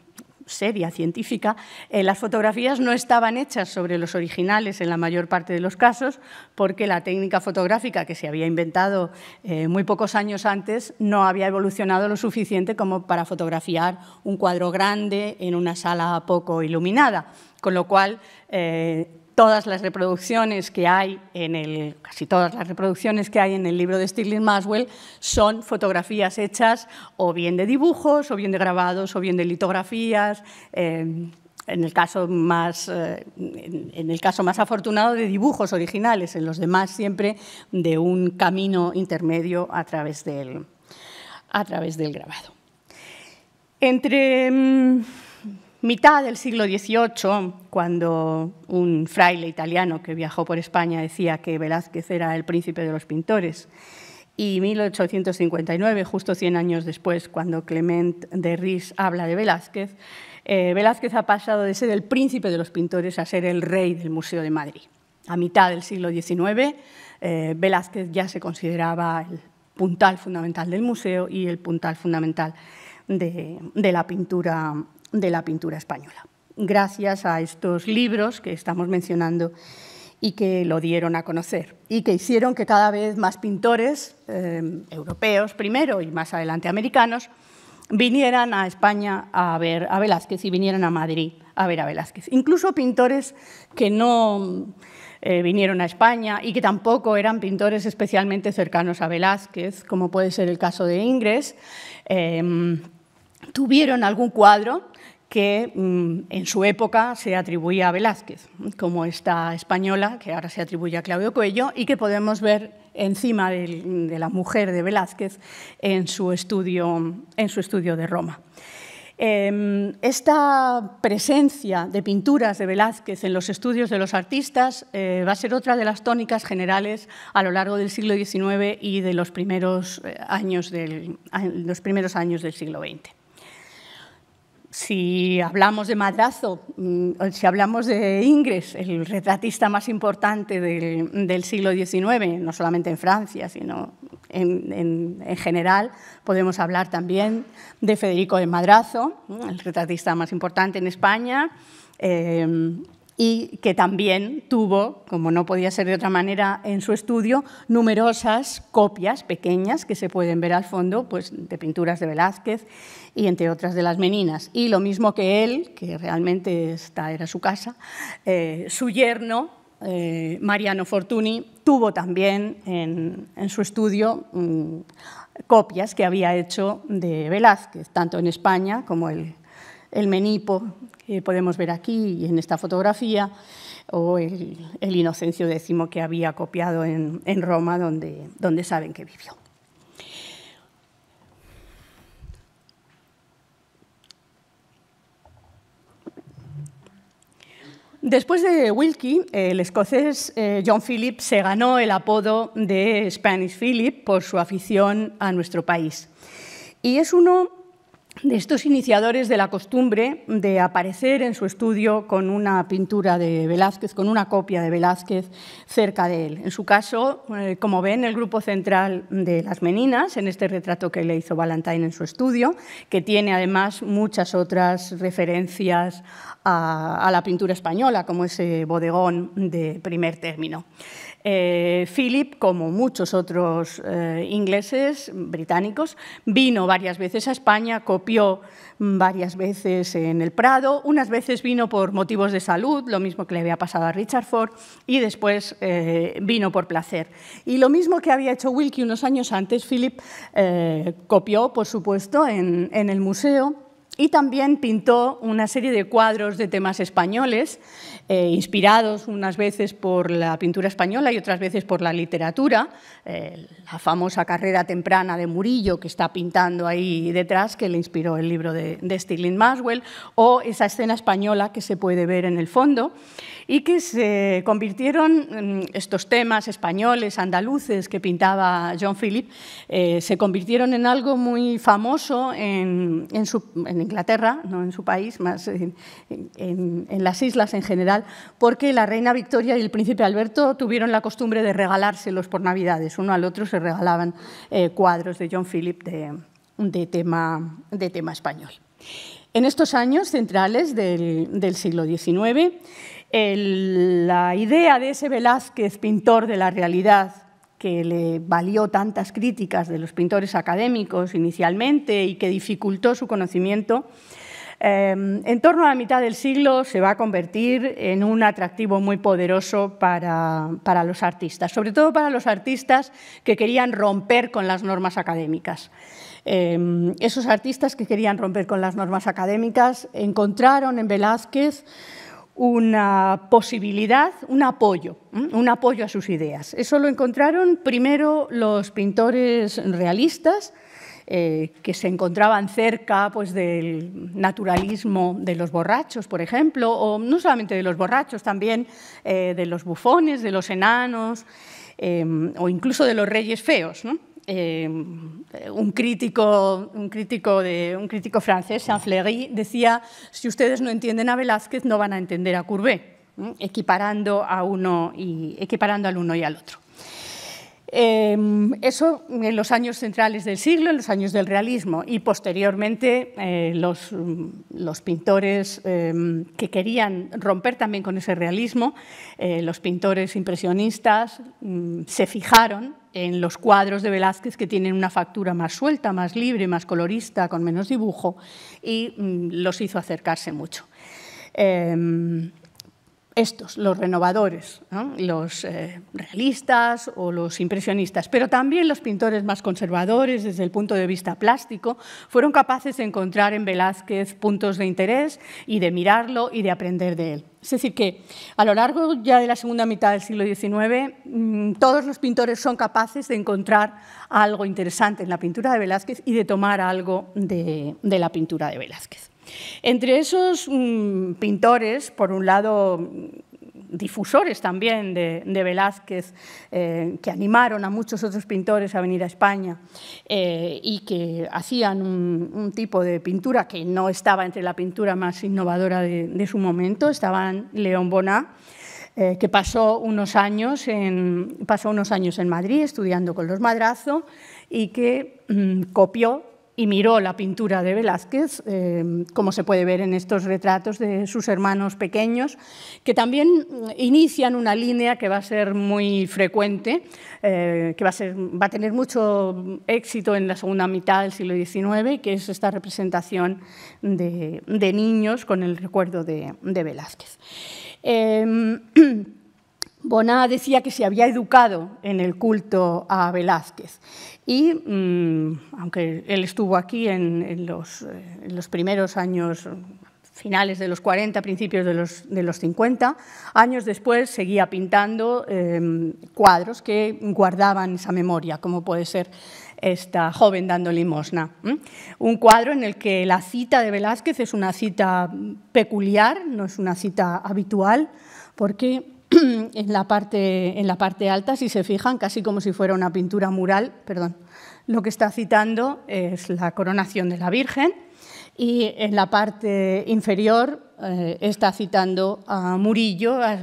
seria, científica, eh, las fotografías no estaban hechas sobre los originales en la mayor parte de los casos, porque la técnica fotográfica que se había inventado eh, muy pocos años antes no había evolucionado lo suficiente como para fotografiar un cuadro grande en una sala poco iluminada, con lo cual eh, todas las reproducciones que hay en el, casi todas las reproducciones que hay en el libro de Stirling Maswell son fotografías hechas o bien de dibujos, o bien de grabados, o bien de litografías. Eh, en el, caso más, eh, en el caso más afortunado de dibujos originales, en los demás siempre de un camino intermedio a través del, a través del grabado. Entre mm, mitad del siglo XVIII, cuando un fraile italiano que viajó por España decía que Velázquez era el príncipe de los pintores, y 1859, justo 100 años después, cuando Clement de Riz habla de Velázquez, eh, Velázquez ha pasado de ser el príncipe de los pintores a ser el rey del Museo de Madrid. A mitad del siglo XIX, eh, Velázquez ya se consideraba el puntal fundamental del museo y el puntal fundamental de, de la pintura de la pintura española, gracias a estos libros que estamos mencionando y que lo dieron a conocer y que hicieron que cada vez más pintores eh, europeos primero y más adelante americanos vinieran a España a ver a Velázquez y vinieran a Madrid a ver a Velázquez. Incluso pintores que no eh, vinieron a España y que tampoco eran pintores especialmente cercanos a Velázquez, como puede ser el caso de Ingres, eh, tuvieron algún cuadro que mm, en su época se atribuía a Velázquez, como esta española que ahora se atribuye a Claudio Cuello, y que podemos ver encima de, la mujer de Velázquez en su estudio, de Roma. Em, esta presencia de pinturas de Velázquez en los estudios de los artistas eh, va a ser otra de las tónicas generales a lo largo del siglo XIX y de eh, los primeros años del siglo XX. Si hablamos de Madrazo, mm, si hablamos de Ingres, el retratista más importante del, siglo XIX, no solamente en Francia, sino en, general, podemos hablar también de Federico de Madrazo, el retratista más importante en España, eh, y que también tuvo, como no podía ser de otra manera, en su estudio numerosas copias pequeñas que se pueden ver al fondo pues, de pinturas de Velázquez y entre otras de las meninas. Y lo mismo que él, que realmente esta era su casa, eh, su yerno, eh, Mariano Fortuny, tuvo también en, su estudio mm, copias que había hecho de Velázquez, tanto en España como el, menipo que podemos ver aquí en esta fotografía, o el, Inocencio X que había copiado en, en Roma, donde, donde saben que vivió. Después de Wilkie, el escocés eh, John Philip se ganó el apodo de Spanish Philip por su afición a nuestro país. Y es uno de estos iniciadores de la costumbre de aparecer en su estudio con una pintura de Velázquez, con una copia de Velázquez cerca de él. En su caso, eh, como ven, el grupo central de las Meninas, en este retrato que le hizo Valentine en su estudio, que tiene además muchas otras referencias a, a la pintura española, como ese bodegón de primer término. Eh, Philip, como muchos otros eh, ingleses, británicos, vino varias veces a España, copió varias veces en el Prado, unas veces vino por motivos de salud, lo mismo que le había pasado a Richard Ford, y después eh, vino por placer. Y lo mismo que había hecho Wilkie unos años antes, Philip copió, por supuesto, en el museo y también pintó una serie de cuadros de temas españoles, eh, inspirados unas veces por la pintura española y otras veces por la literatura, eh, la famosa carrera temprana de Murillo que está pintando ahí detrás, que le inspiró el libro de, de Stirling Maswell, o esa escena española que se puede ver en el fondo, y que se convirtieron, mm, estos temas españoles, andaluces que pintaba John Philip, eh, se convirtieron en algo muy famoso en, en su... Inglaterra, no en su país, más en, las islas en general, porque la reina Victoria y el príncipe Alberto tuvieron la costumbre de regalárselos por Navidades. Uno al otro se regalaban eh, cuadros de John Philip de, tema, de tema español. En estos años centrales del, siglo XIX, la idea de ese Velázquez, pintor de la realidad, que le valió tantas críticas de los pintores académicos inicialmente y que dificultó su conocimiento, eh, en torno a la mitad del siglo se va a convertir en un atractivo muy poderoso para, los artistas, sobre todo para los artistas que querían romper con las normas académicas. Eh, esos artistas que querían romper con las normas académicas encontraron en Velázquez una posibilidad, un apoyo, un apoyo a sus ideas. Eso lo encontraron primero los pintores realistas, eh, que se encontraban cerca pues, del naturalismo de los borrachos, por ejemplo, o no solamente de los borrachos, también eh, de los bufones, de los enanos, eh, o incluso de los reyes feos. Em, un, crítico, francés, Jean Fleury, decía, si ustedes no entienden a Velázquez, no van a entender a Courbet, equiparando, al uno y al otro. Em, eso en los años centrales del siglo, en los años del realismo, y posteriormente eh, los, pintores em, que querían romper también con ese realismo, eh, los pintores impresionistas, mm, se fijaron en los cuadros de Velázquez que tienen una factura más suelta, más libre, más colorista, con menos dibujo, y mm, los hizo acercarse mucho. Em, estos, los renovadores, los eh, realistas o los impresionistas, pero también los pintores más conservadores desde el punto de vista plástico, fueron capaces de encontrar en Velázquez puntos de interés y de mirarlo y de aprender de él. Es decir, que a lo largo ya de la segunda mitad del siglo XIX, mm, todos los pintores son capaces de encontrar algo interesante en la pintura de Velázquez y de tomar algo de la pintura de Velázquez. Entre esos mm, pintores, por un lado, difusores también de, Velázquez, eh, que animaron a muchos otros pintores a venir a España eh, y que hacían un, tipo de pintura que no estaba entre la pintura más innovadora de, su momento, estaban León Boná, eh, que pasó unos, años en, unos años en Madrid estudiando con los Madrazo y que mm, copió y miró la pintura de Velázquez, eh, como se puede ver en estos retratos de sus hermanos pequeños, que también inician una línea que va a ser muy frecuente, eh, que va a, tener mucho éxito en la segunda mitad del siglo XIX, que es esta representación de, niños con el recuerdo de, Velázquez. Eh, [clears throat] Boná decía que se había educado en el culto a Velázquez y mm, aunque él estuvo aquí eh, en, los, primeros años, finales de los 40, principios de los, 50, años después seguía pintando em, cuadros que guardaban esa memoria, como puede ser esta joven dando limosna. Un cuadro en el que la cita de Velázquez es una cita peculiar, no es una cita habitual, porque en [clears throat] la, parte, en la parte alta, si se fijan, casi como si fuera una pintura mural, perdón, lo que está citando es la coronación de la Virgen y en la parte inferior eh, está citando a Murillo, a,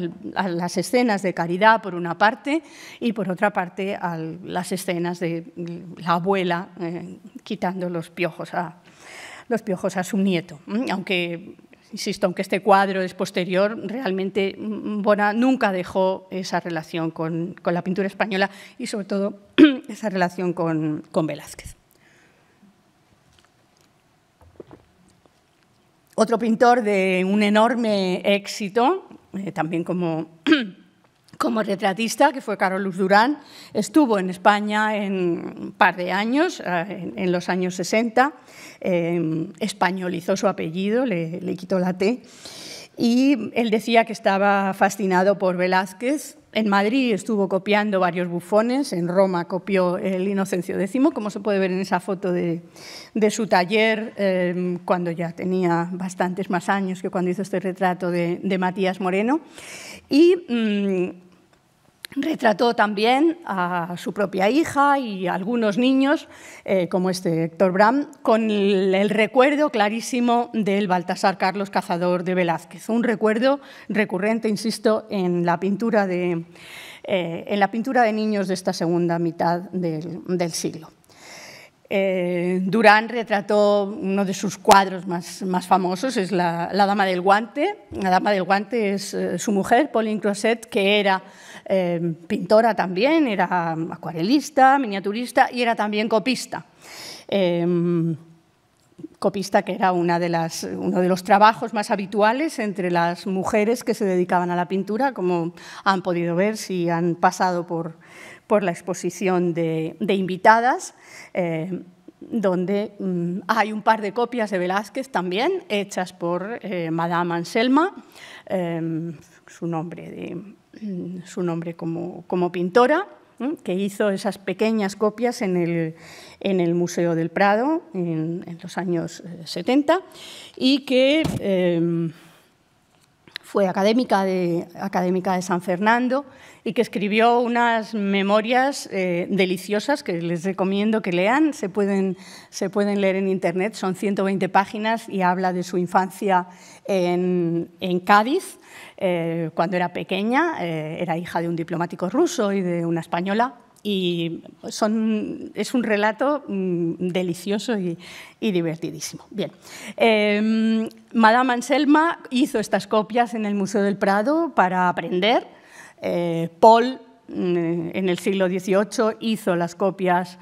las escenas de caridad por una parte y por otra parte a las escenas de la abuela eh, quitando los piojos a, los piojos a su nieto, aunque insisto, aunque este cuadro es posterior, realmente mm, Bona nunca dejó esa relación con, la pintura española y sobre todo [clears throat] esa relación con, Velázquez. Otro pintor de un enorme éxito, eh, también como [clears throat] como retratista, que fue Luz Durán. Estuvo en España en un par de años, eh, en los años 60. Em, españolizó su apellido, le, quitó la T. Y él decía que estaba fascinado por Velázquez. En Madrid estuvo copiando varios bufones, en Roma copió el Inocencio X, como se puede ver en esa foto de, su taller, em, cuando ya tenía bastantes más años que cuando hizo este retrato de, Matías Moreno. Y mm, Retrató también a su propia hija y algunos niños, eh, como este Héctor Bram, con el, recuerdo clarísimo del Baltasar Carlos Cazador de Velázquez. Un recuerdo recurrente, insisto, en la pintura de, eh, en la pintura de niños de esta segunda mitad del, siglo. Eh, Durán retrató uno de sus cuadros más, famosos, es la, Dama del Guante. La Dama del Guante es su mujer, Pauline Croset, que era Em, pintora también, era acuarelista, miniaturista y era también copista. Em, copista, que era una de las, uno de los trabajos más habituales entre las mujeres que se dedicaban a la pintura, como han podido ver si han pasado por, por la exposición de, invitadas. Em, donde mm, hay un par de copias de Velázquez también, hechas por eh, Madame Anselma, su nombre de Mm, su nombre como, pintora, que hizo esas pequeñas copias en el, Museo del Prado en, los años 70 eh, y que em, fue académica de, académica de San Fernando y que escribió unas memorias eh, deliciosas que les recomiendo que lean, se pueden, leer en Internet, son 120 páginas y habla de su infancia en Cádiz. Eh, cuando era pequeña eh, era hija de un diplomático ruso y de una española. Y son, es un relato mm, delicioso y, divertidísimo. Bien, em, Madame Anselma hizo estas copias en el Museo del Prado para aprender. Eh, Paul, mm, en el siglo XVIII, hizo las copias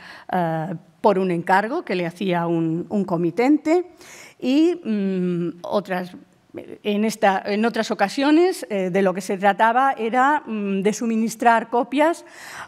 por un encargo que le hacía un, comitente y mm, otras en, otras ocasiones eh, de lo que se trataba era mm, de suministrar copias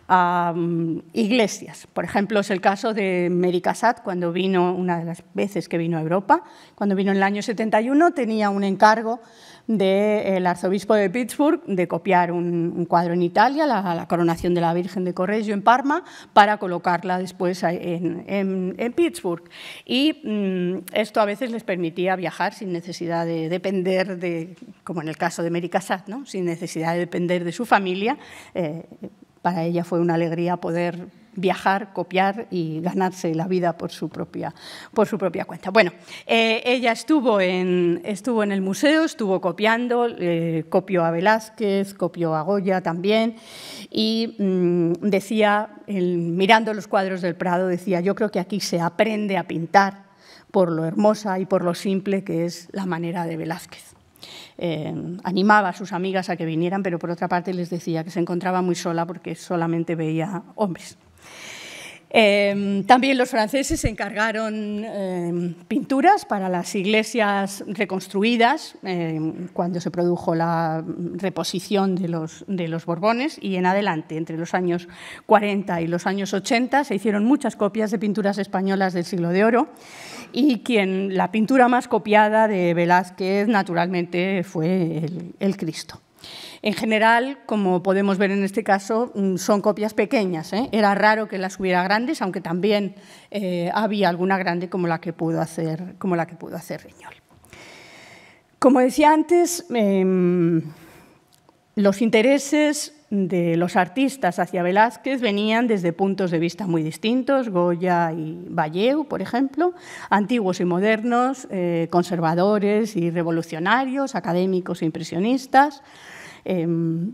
a mm, iglesias. Por ejemplo, es el caso de Mary cuando vino, una de las veces que vino a Europa, cuando vino en el año 71, tenía un encargo del arzobispo de Pittsburgh de copiar un, cuadro en Italia, la, coronación de la Virgen de Correggio en Parma, para colocarla después en, en, Pittsburgh. Y mm, esto a veces les permitía viajar sin necesidad de depender de, como en el caso de Mary Cassatt, ¿no? sin necesidad de depender de su familia. Eh, para ella fue una alegría poder viajar, copiar y ganarse la vida por su propia, por su propia cuenta. Bueno, eh, ella estuvo en, estuvo en el museo, estuvo copiando, eh, copió a Velázquez, copió a Goya también, y mm, decía, mirando los cuadros del Prado, decía, yo creo que aquí se aprende a pintar por lo hermosa y por lo simple que es la manera de Velázquez. Eh, animaba a sus amigas a que vinieran, pero por otra parte les decía que se encontraba muy sola porque solamente veía hombres. Em, también los franceses se encargaron em, pinturas para las iglesias reconstruidas em, cuando se produjo la reposición de los, Borbones y en adelante, entre los años 40 y los años 80, se hicieron muchas copias de pinturas españolas del siglo de oro y quien, la pintura más copiada de Velázquez naturalmente fue el Cristo. En general, como podemos ver en este caso, mm, son copias pequeñas. ¿eh? Era raro que las hubiera grandes, aunque también eh, había alguna grande como la que pudo hacer, como la que pudo hacer Riñol. Como decía antes, em, los intereses de los artistas hacia Velázquez venían desde puntos de vista muy distintos, Goya y Valleu, por ejemplo, antiguos y modernos, eh, conservadores y revolucionarios, académicos e impresionistas. Em,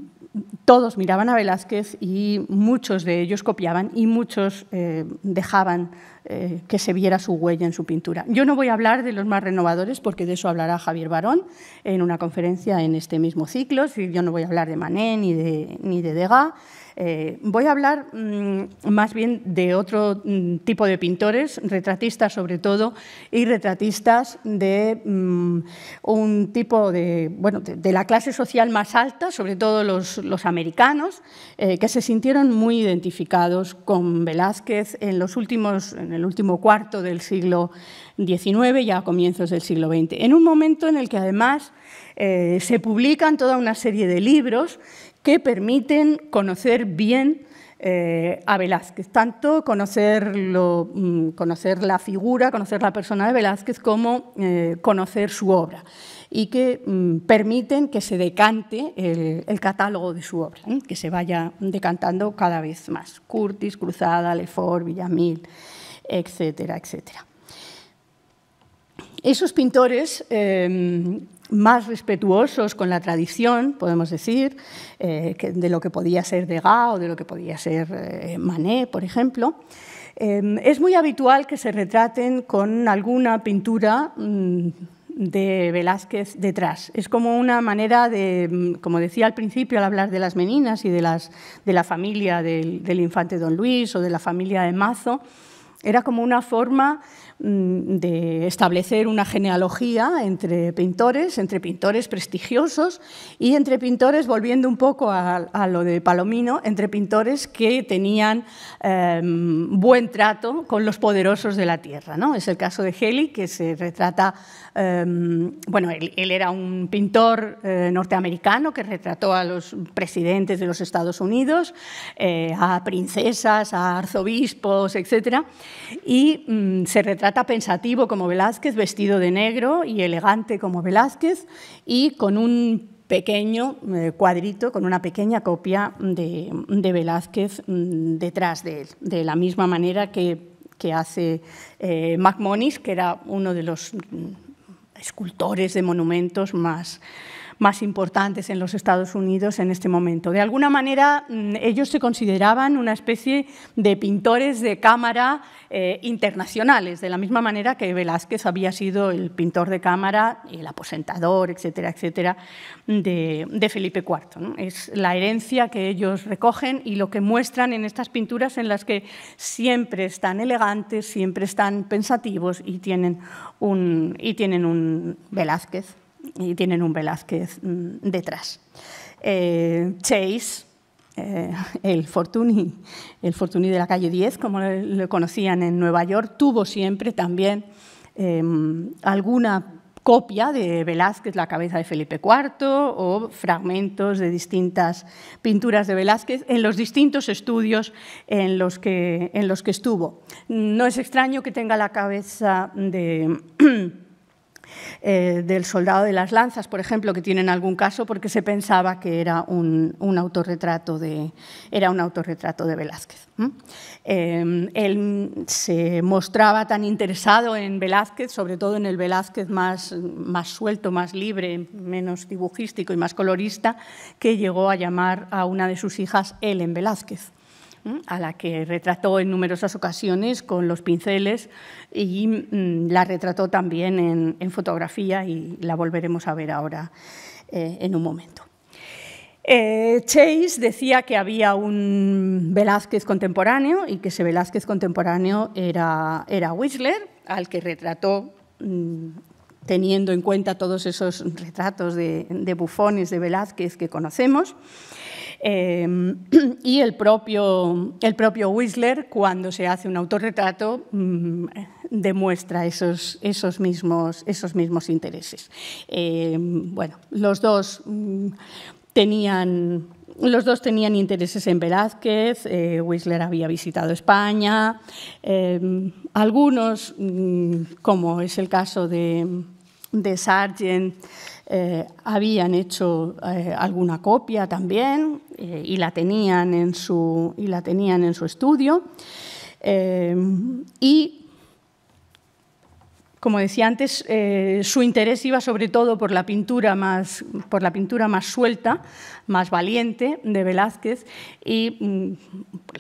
todos miraban a Velázquez y muchos de ellos copiaban y muchos eh, dejaban eh, que se viera su huella en su pintura. Yo no voy a hablar de los más renovadores porque de eso hablará Javier Barón en una conferencia en este mismo ciclo. Yo no voy a hablar de Manet ni de, ni de Degas. Eh, voy a hablar mm, más bien de otro mm, tipo de pintores, retratistas sobre todo, y retratistas de mm, un tipo de, bueno, de, la clase social más alta, sobre todo los, americanos, eh, que se sintieron muy identificados con Velázquez en, los últimos, en el último cuarto del siglo XIX, ya a comienzos del siglo XX, en un momento en el que además eh, se publican toda una serie de libros que permiten conocer bien eh, a Velázquez, tanto mm, conocer, la figura, conocer la persona de Velázquez, como eh, conocer su obra, y que mm, permiten que se decante el, catálogo de su obra, ¿eh? que se vaya decantando cada vez más. Curtis, Cruzada, Lefort, Villamil, etcétera, etcétera. Esos pintores más respetuosos con la tradición, podemos decir, eh, de lo que podía ser Degas o de lo que podía ser eh, Manet, por ejemplo. Eh, es muy habitual que se retraten con alguna pintura mm, de Velázquez detrás. Es como una manera de, mm, como decía al principio al hablar de las meninas y de, las, de la familia del infante Don Luis o de la familia de Mazo, era como una forma Mm, de establecer una genealogía entre pintores, entre pintores prestigiosos y entre pintores, volviendo un poco a, lo de Palomino, entre pintores que tenían em, buen trato con los poderosos de la tierra. ¿no? Es el caso de Heli, que se retrata, em, bueno, él, era un pintor eh, norteamericano que retrató a los presidentes de los Estados Unidos, eh, a princesas, a arzobispos, etc. Y mm, se retrata pensativo como Velázquez, vestido de negro y elegante como Velázquez, y con un pequeño eh, cuadrito, con una pequeña copia de, Velázquez mm, detrás de él, de la misma manera que, hace eh, Mac que era uno de los mm, escultores de monumentos más, más importantes en los Estados Unidos en este momento. De alguna manera, mm, ellos se consideraban una especie de pintores de cámara eh, internacionales, de la misma manera que Velázquez había sido el pintor de cámara, el aposentador, etcétera, etcétera, de, Felipe IV. Es la herencia que ellos recogen y lo que muestran en estas pinturas en las que siempre están elegantes, siempre están pensativos y y tienen un Velázquez y tienen un Velázquez mm, detrás. Eh, Chase, eh, el, Fortuny, el de la calle 10, como lo conocían en Nueva York, tuvo siempre también em, alguna copia de Velázquez, la cabeza de Felipe IV, o fragmentos de distintas pinturas de Velázquez en los distintos estudios en los que, en los que estuvo. No es extraño que tenga la cabeza de... [clears throat] Eh, del soldado de las lanzas, por ejemplo, que tienen algún caso porque se pensaba que era un, autorretrato, de, era un autorretrato de Velázquez. Eh, él se mostraba tan interesado en Velázquez, sobre todo en el Velázquez más, más suelto, más libre, menos dibujístico y más colorista, que llegó a llamar a una de sus hijas Ellen Velázquez a la que retrató en numerosas ocasiones con los pinceles y mm, la retrató también en, fotografía y la volveremos a ver ahora eh, en un momento. Eh, Chase decía que había un Velázquez contemporáneo y que ese Velázquez contemporáneo era, era Whistler, al que retrató mm, teniendo en cuenta todos esos retratos de bufones de Velázquez que conocemos. Em, [clears throat] y el propio, el propio Whistler, cuando se hace un autorretrato, mm, demuestra esos, esos, mismos, esos mismos intereses. Em, bueno, los dos mm, tenían los dos tenían intereses en Velázquez, eh, Whistler había visitado España, em, algunos, mm, como es el caso de, de Sargent, eh, habían hecho eh, alguna copia también, eh, y, la tenían en su, y la tenían en su estudio. Eh, y, como decía antes, eh, su interés iba sobre todo por la, pintura más, por la pintura más suelta, más valiente de Velázquez y mm,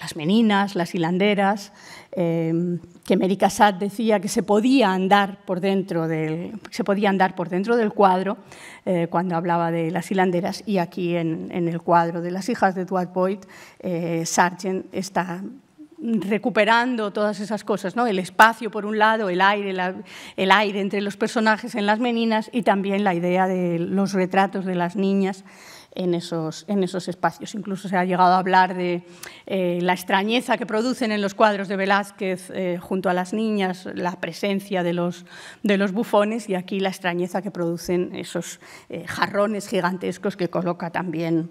las meninas, las hilanderas, Em, que Mary Cassatt decía que se podía andar por dentro del, se podía andar por dentro del cuadro eh, cuando hablaba de las hilanderas y aquí en, el cuadro de las hijas de Dwight Boyd, eh, Sargent está recuperando todas esas cosas, ¿no? el espacio por un lado, el aire, el aire entre los personajes en las meninas y también la idea de los retratos de las niñas en esos, en esos espacios. Incluso se ha llegado a hablar de eh, la extrañeza que producen en los cuadros de Velázquez eh, junto a las niñas, la presencia de los, de los bufones y aquí la extrañeza que producen esos eh, jarrones gigantescos que coloca también,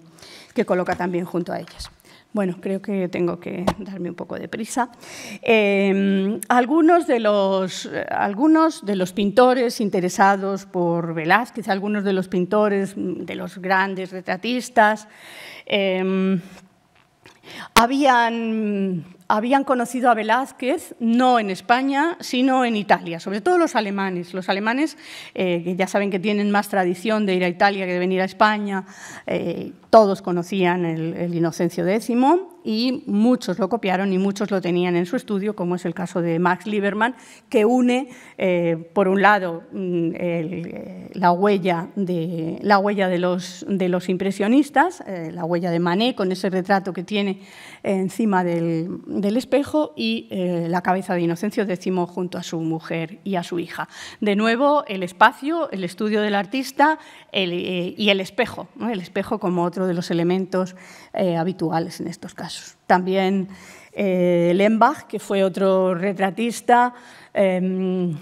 que coloca también junto a ellas. Bueno, creo que tengo que darme un poco de prisa. Em, algunos, de los, algunos de los pintores interesados por Velázquez, algunos de los pintores, mm, de los grandes retratistas, em, habían habían conocido a Velázquez no en España, sino en Italia, sobre todo los alemanes. Los alemanes, eh, que ya saben que tienen más tradición de ir a Italia que de venir a España, eh, todos conocían el, Inocencio X y muchos lo copiaron y muchos lo tenían en su estudio, como es el caso de Max Lieberman, que une, eh, por un lado, mm, la, huella de, la huella los, de los impresionistas, la huella de Manet, con ese retrato que tiene encima del del espejo y eh, la cabeza de Inocencio X junto a su mujer y a su hija. De nuevo, el espacio, el estudio del artista eh, y el espejo, el espejo como otro de los elementos eh, habituales en estos casos. También Lembach, que fue otro retratista, em,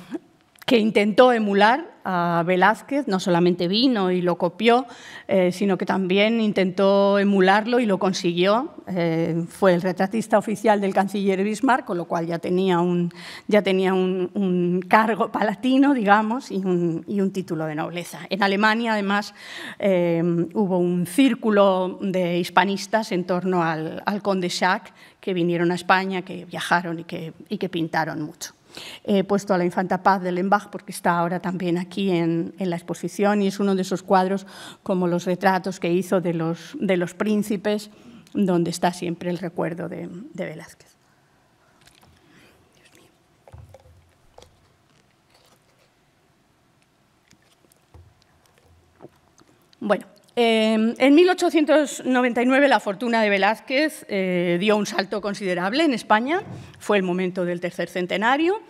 que intentó emular a Velázquez, no solamente vino y lo copió, eh, sino que también intentó emularlo y lo consiguió. Eh, fue el retratista oficial del canciller Bismarck, con lo cual ya tenía un, ya tenía un, cargo palatino, digamos, y un, título de nobleza. En Alemania, además, eh, hubo un círculo de hispanistas en torno al, conde Schack, que vinieron a España, que viajaron y y que pintaron mucho. He puesto a la Infanta Paz de Lembach porque está ahora también aquí en, la exposición y es uno de esos cuadros como los retratos que hizo de los, de los príncipes, donde está siempre el recuerdo de, de Velázquez. Bueno, Em, en 1899 la fortuna de Velázquez eh, dio un salto considerable en España, fue el momento del tercer centenario,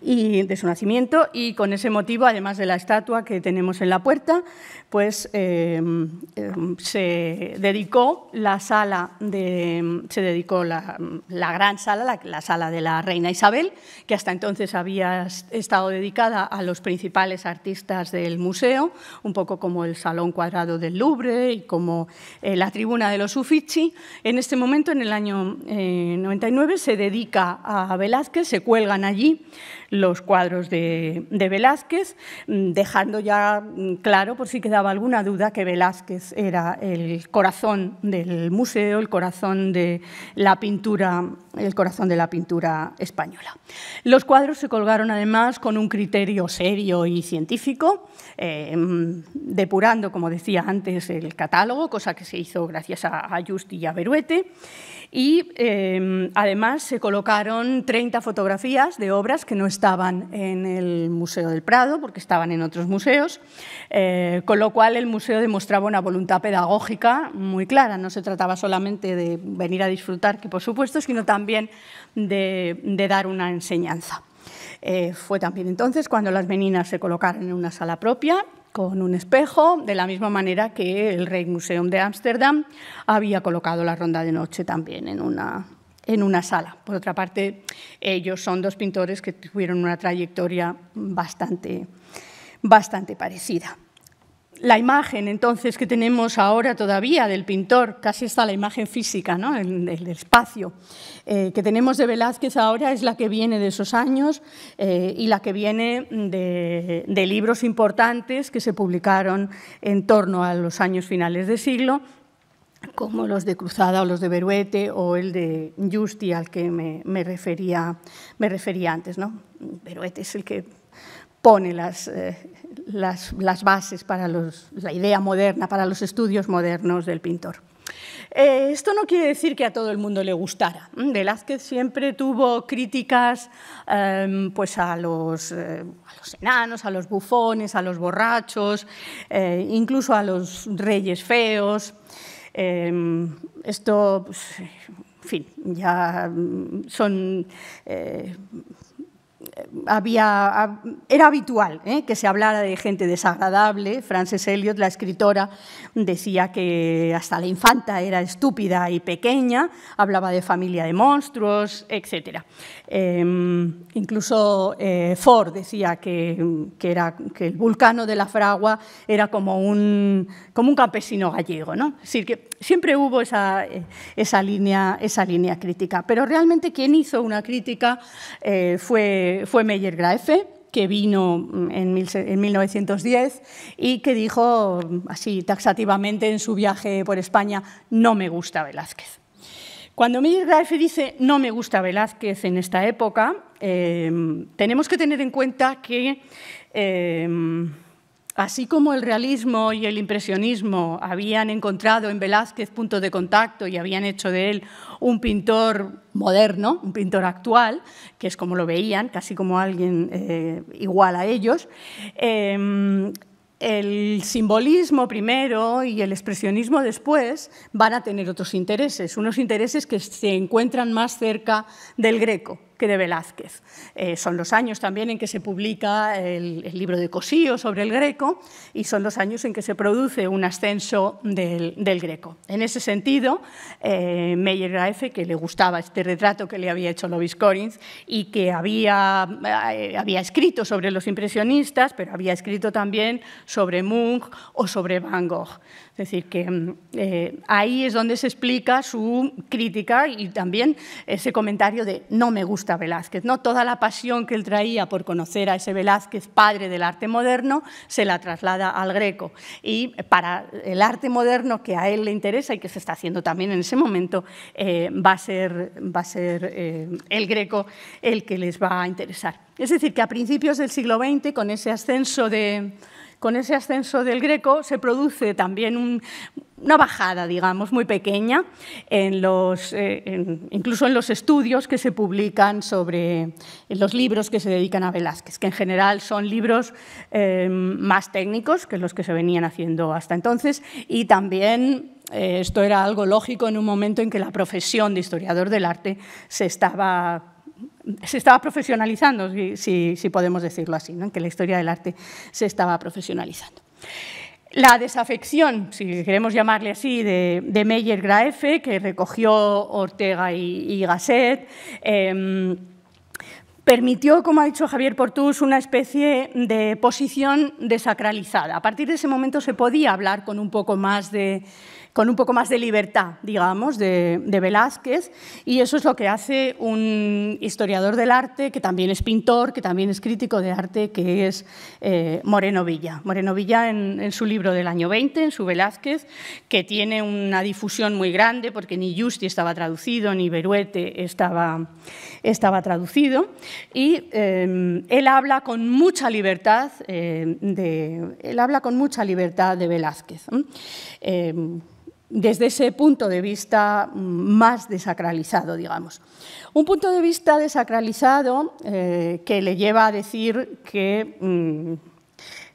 y de su nacimiento y con ese motivo, además de la estatua que tenemos en la puerta, pues em, em, se dedicó la sala de, se dedicó la, gran sala, la, sala de la reina Isabel, que hasta entonces había estado dedicada a los principales artistas del museo, un poco como el salón cuadrado del Louvre y como eh, la tribuna de los Uffizi. En este momento, en el año 99, eh, se dedica a Velázquez, se cuelgan allí los cuadros de, Velázquez, mm, dejando ya mm, claro, por si quedaba alguna duda, que Velázquez era el corazón del museo, el corazón de la pintura, el corazón de la pintura española. Los cuadros se colgaron además con un criterio serio y científico, eh, mm, depurando, como decía antes, el catálogo, cosa que se hizo gracias a, a Just y a Beruete. Y em, además se colocaron 30 fotografías de obras que no estaban en el Museo del Prado, porque estaban en otros museos, eh, con lo cual el museo demostraba una voluntad pedagógica muy clara. No se trataba solamente de venir a disfrutar, que por supuesto, sino también de, dar una enseñanza. Eh, fue también entonces cuando las meninas se colocaron en una sala propia con un espejo, de la misma manera que el Museum de Ámsterdam había colocado la ronda de noche también en una, en una sala. Por otra parte, ellos son dos pintores que tuvieron una trayectoria bastante, bastante parecida la imagen entonces que tenemos ahora todavía del pintor, casi está la imagen física, ¿no? el, espacio eh, que tenemos de Velázquez ahora es la que viene de esos años eh, y la que viene de, libros importantes que se publicaron en torno a los años finales de siglo, como los de Cruzada o los de Beruete o el de Justi al que me, refería, me refería antes. ¿no? Beruete es el que pone eh, las, las, bases para la idea moderna, para los estudios modernos del pintor. Eh, esto no quiere decir que a todo el mundo le gustara. Velázquez siempre tuvo críticas em, pues a, los, eh, los, enanos, a los bufones, a los borrachos, incluso a los reyes feos. Em, esto, pues, en fin, ya mm, son era habitual ¿eh? que se hablara de gente desagradable. Frances Elliot, la escritora, decía que hasta la infanta era estúpida y pequeña, hablaba de familia de monstruos, etc. Em, incluso eh, Ford decía que, el vulcano de la fragua era como un, campesino gallego. ¿no? decir, que siempre hubo eh, esa, línea, esa línea crítica. Pero realmente quien hizo una crítica fue fue Meyer Graefe, que vino mm, en, 1910 y que dijo mm, así taxativamente en su viaje por España, no me gusta Velázquez. Cuando Meyer Graefe dice no me gusta Velázquez en esta época, eh, tenemos que tener en cuenta que eh, Así como el realismo y el impresionismo habían encontrado en Velázquez puntos de contacto y habían hecho de él un pintor moderno, un pintor actual, que es como lo veían, casi como alguien eh, igual a ellos, em, el simbolismo primero y el expresionismo después van a tener otros intereses, unos intereses que se encuentran más cerca del greco de Velázquez. Eh, son los años también en que se publica el, libro de Cosío sobre el Greco y son los años en que se produce un ascenso del, Greco. En ese sentido, eh, Meyer Graefe, que le gustaba este retrato que le había hecho Lovis Corins y que había, eh, había escrito sobre los impresionistas, pero había escrito también sobre Munch o sobre Van Gogh. Es decir, que mm, eh, ahí es donde se explica su crítica y también ese comentario de no me gusta Velázquez. ¿no? Toda la pasión que él traía por conocer a ese Velázquez, padre del arte moderno, se la traslada al greco. Y para el arte moderno que a él le interesa y que se está haciendo también en ese momento, eh, va a ser, va a ser eh, el greco el que les va a interesar. Es decir, que a principios del siglo XX, con ese ascenso de, con ese ascenso del Greco se produce también una bajada, digamos, muy pequeña, eh, incluso en los estudios que se publican sobre en los libros que se dedican a Velázquez, que en general son libros eh, más técnicos que los que se venían haciendo hasta entonces, y también eh, esto era algo lógico en un momento en que la profesión de historiador del arte se estaba se estaba profesionalizando, si, podemos decirlo así, que la historia del arte se estaba profesionalizando. La desafección, si queremos llamarle así, de, Meyer Graefe, que recogió Ortega y, Gasset, em, permitió, como ha dicho Javier Portús, una especie de posición desacralizada. A partir de ese momento se podía hablar con un poco más de, con un poco más de libertad, digamos, de, Velázquez. Y eso es lo que hace un historiador del arte, que también es pintor, que también es crítico de arte, que es eh, Moreno Villa. Moreno Villa en, su libro del año 20, en su Velázquez, que tiene una difusión muy grande, porque ni Justi estaba traducido, ni Beruete estaba, estaba traducido. Y eh, él habla con mucha libertad eh, de, él habla con mucha libertad de Velázquez desde ese punto de vista más desacralizado, digamos. Un punto de vista desacralizado eh, que le lleva a decir que mm,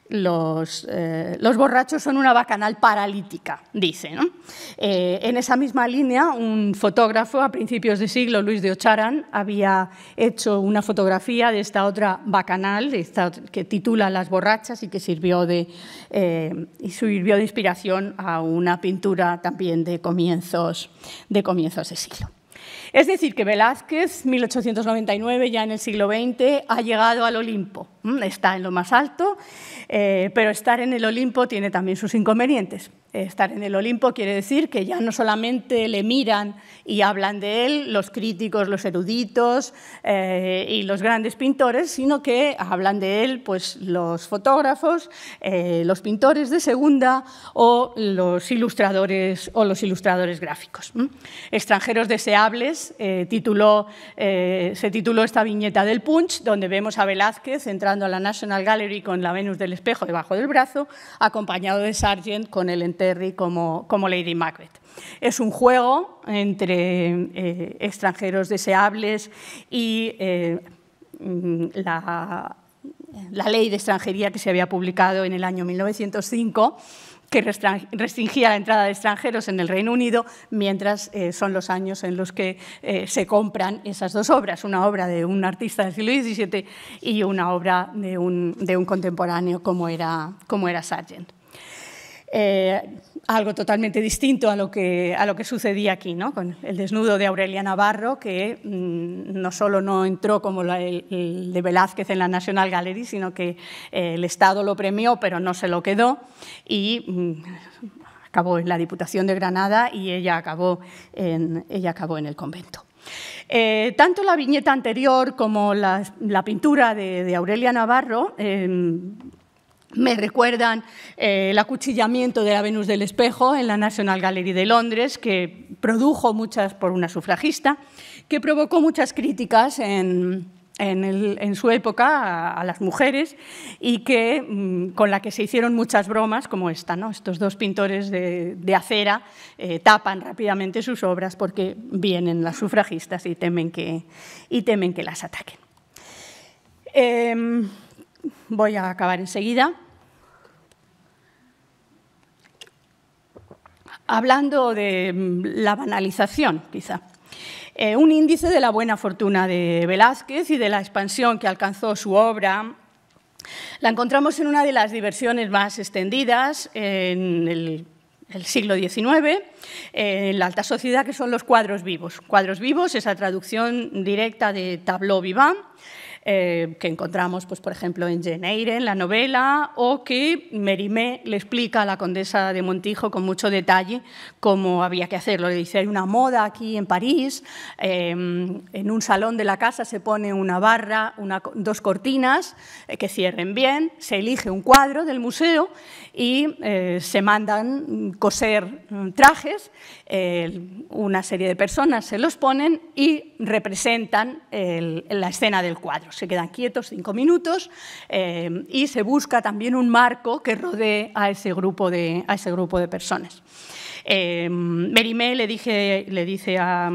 eh, los, borrachos son una bacanal paralítica, dice. Eh, en esa misma línea, un fotógrafo a principios de siglo, Luis de Ocharan, había hecho una fotografía de esta otra bacanal que titula Las borrachas y que sirvió de, eh, sirvió de inspiración a una pintura también de, comienzos de siglo. Es decir, que Velázquez, 1899, ya en el siglo XX, ha llegado al Olimpo. Mm, está en lo más alto, eh, pero estar en el Olimpo tiene también sus inconvenientes estar en el Olimpo quiere decir que ya no solamente le miran y hablan de él los críticos, los eruditos eh, y los grandes pintores, sino que hablan de él pues, los fotógrafos, eh, los pintores de segunda o los ilustradores, o los ilustradores gráficos. Extranjeros deseables eh, eh, se tituló esta viñeta del Punch, donde vemos a Velázquez entrando a la National Gallery con la Venus del espejo debajo del brazo, acompañado de Sargent con el entero como, Lady Macbeth. Es un juego entre eh, extranjeros deseables y eh, la, ley de extranjería que se había publicado en el año 1905 que restringía la entrada de extranjeros en el Reino Unido, mientras eh, son los años en los que se compran esas dos obras, una obra de un artista del siglo XVII y una obra de un, contemporáneo como era, como era Sargent. Eh, algo totalmente distinto a lo que, a lo que sucedía aquí, ¿no? con el desnudo de Aurelia Navarro, que mm, no solo no entró como el, de Velázquez en la National Gallery, sino que eh, el Estado lo premió, pero no se lo quedó, y mm, acabó en la Diputación de Granada y ella acabó en, ella acabó en el convento. Eh, tanto la viñeta anterior como la, pintura de, Aurelia Navarro em, me recuerdan eh, el acuchillamiento de la Venus del Espejo en la National Gallery de Londres, que produjo muchas por una sufragista, que provocó muchas críticas en, su época a, las mujeres y que, mm, con la que se hicieron muchas bromas como esta. Estos dos pintores de, acera eh, tapan rápidamente sus obras porque vienen las sufragistas y temen que, y temen que las ataquen. Em, voy a acabar enseguida. hablando de mm, la banalización, quizá. Eh, un índice de la buena fortuna de Velázquez y de la expansión que alcanzó su obra. La encontramos en una de las diversiones más extendidas en el, siglo XIX, en la alta sociedad, que son los cuadros vivos. Cuadros vivos, esa traducción directa de tableau vivant, eh, que encontramos, pues, por ejemplo, en Jane en la novela, o que Merimé le explica a la condesa de Montijo con mucho detalle cómo había que hacerlo. Le dice, hay una moda aquí en París, em, en un salón de la casa se pone una barra, dos cortinas eh, que cierren bien, se elige un cuadro del museo y eh, se mandan coser mm, trajes, una serie de personas se los ponen y representan la escena del cuadro se quedan quietos cinco minutos eh, y se busca también un marco que rodee a ese grupo a ese grupo de personas. Eh, em, Merimé le, dice a,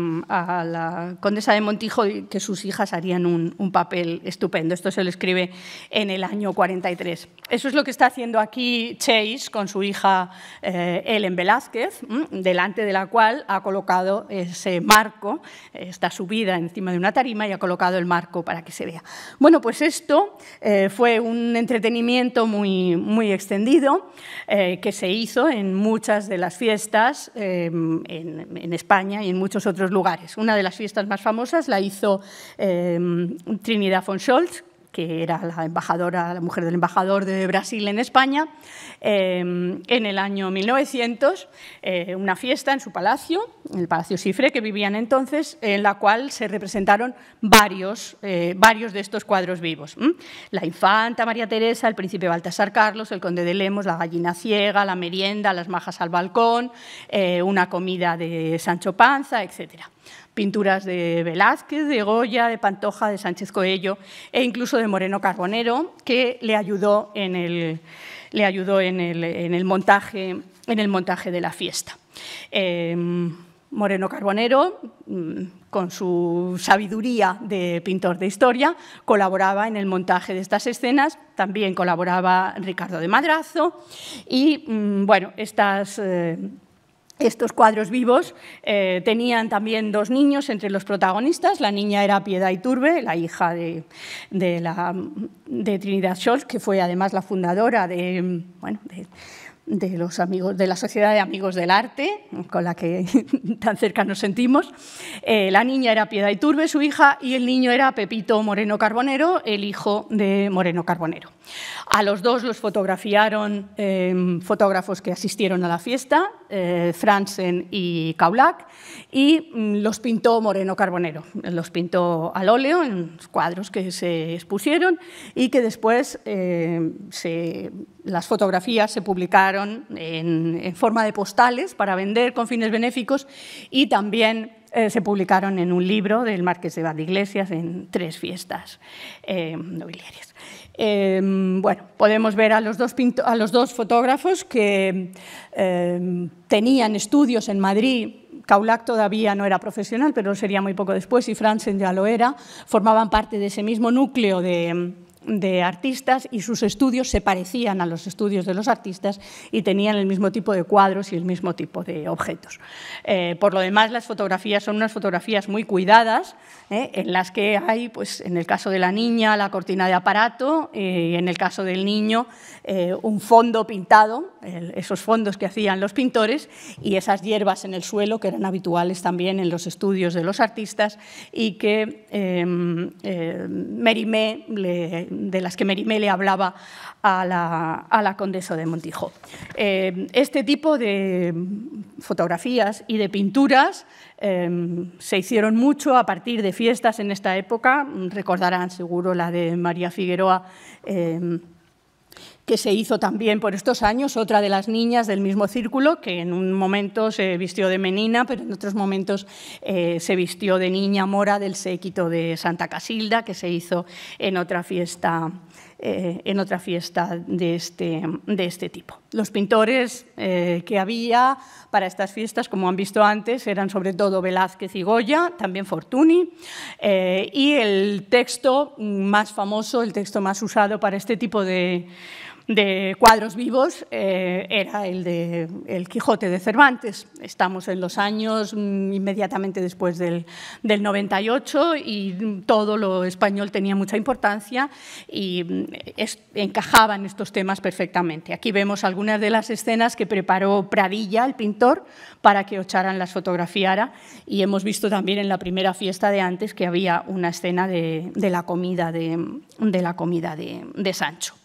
la condesa de Montijo que sus hijas harían un, papel estupendo. Esto se lo escribe en el año 43. Eso es lo que está haciendo aquí Chase con su hija eh, Ellen Velázquez, delante de la cual ha colocado ese marco, está subida encima de una tarima y ha colocado el marco para que se vea. Bueno, pues esto eh, fue un entretenimiento muy, muy extendido eh, que se hizo en muchas de las fiestas Em, en, España y en muchos otros lugares. Una de las fiestas más famosas la hizo em, Trinidad von Scholz, que era la embajadora, la mujer del embajador de Brasil en España, eh, en el año 1900, eh, una fiesta en su palacio, en el Palacio Cifre, que vivían entonces, en la cual se representaron varios, eh, varios de estos cuadros vivos. La infanta María Teresa, el príncipe Baltasar Carlos, el conde de Lemos, la gallina ciega, la merienda, las majas al balcón, una comida de Sancho Panza, etcétera pinturas de Velázquez, de Goya, de Pantoja, de Sánchez Coello e incluso de Moreno Carbonero, que le ayudó en el, le ayudó en el, montaje, en el montaje, de la fiesta. Em, Moreno Carbonero, mm, con su sabiduría de pintor de historia, colaboraba en el montaje de estas escenas, también colaboraba Ricardo de Madrazo y, mm, bueno, estas... Eh, estos cuadros vivos eh, tenían también dos niños entre los protagonistas. La niña era Piedad Iturbe, la hija de, Trinidad Scholz, que fue además la fundadora de, los amigos, de la Sociedad de Amigos del Arte, con la que [laughs] tan cerca nos sentimos. Eh, la niña era Piedad Iturbe, su hija, y el niño era Pepito Moreno Carbonero, el hijo de Moreno Carbonero. A los dos los fotografiaron eh, fotógrafos que asistieron a la fiesta eh, Fransen y Kaulak y mm, los pintó Moreno Carbonero. Los pintó al óleo en cuadros que se expusieron y que después eh, las fotografías se publicaron en, forma de postales para vender con fines benéficos y también eh, se publicaron en un libro del Marqués de Valdiglesias en tres fiestas nobiliarias. Em, bueno, podemos ver a los dos, a los dos fotógrafos que em, tenían estudios en Madrid. Caulac todavía no era profesional, pero sería muy poco después, y Franzen ya lo era. Formaban parte de ese mismo núcleo de, de artistas y sus estudios se parecían a los estudios de los artistas y tenían el mismo tipo de cuadros y el mismo tipo de objetos. Eh, por lo demás, las fotografías son unas fotografías muy cuidadas, eh, en las que hay, pues, en el caso de la niña, la cortina de aparato, eh, y en el caso del niño, un fondo pintado, esos fondos que hacían los pintores, y esas hierbas en el suelo que eran habituales también en los estudios de los artistas y que em, Merimé le de las que Merimele hablaba a la, a condesa de Montijo. Eh, este tipo de fotografías y de pinturas eh, se hicieron mucho a partir de fiestas en esta época. Recordarán seguro la de María Figueroa. Eh, que se hizo también por estos años, otra de las niñas del mismo círculo, que en un momento se vistió de menina, pero en otros momentos eh, se vistió de niña mora del séquito de Santa Casilda, que se hizo en otra fiesta. Eh, en otra fiesta de este, de este tipo. Los pintores eh, que había para estas fiestas, como han visto antes, eran sobre todo Velázquez y Goya, también Fortuny, y el texto más famoso, el texto más usado para este tipo de, de cuadros vivos eh, era el de El Quijote de Cervantes. Estamos en los años mm, inmediatamente después del, 98 y todo lo español tenía mucha importancia y mm, encajaban estos temas perfectamente. Aquí vemos algunas de las escenas que preparó Pradilla, el pintor, para que Ocharan las fotografiara y hemos visto también en la primera fiesta de antes que había una escena de, la comida de, la comida de Sancho.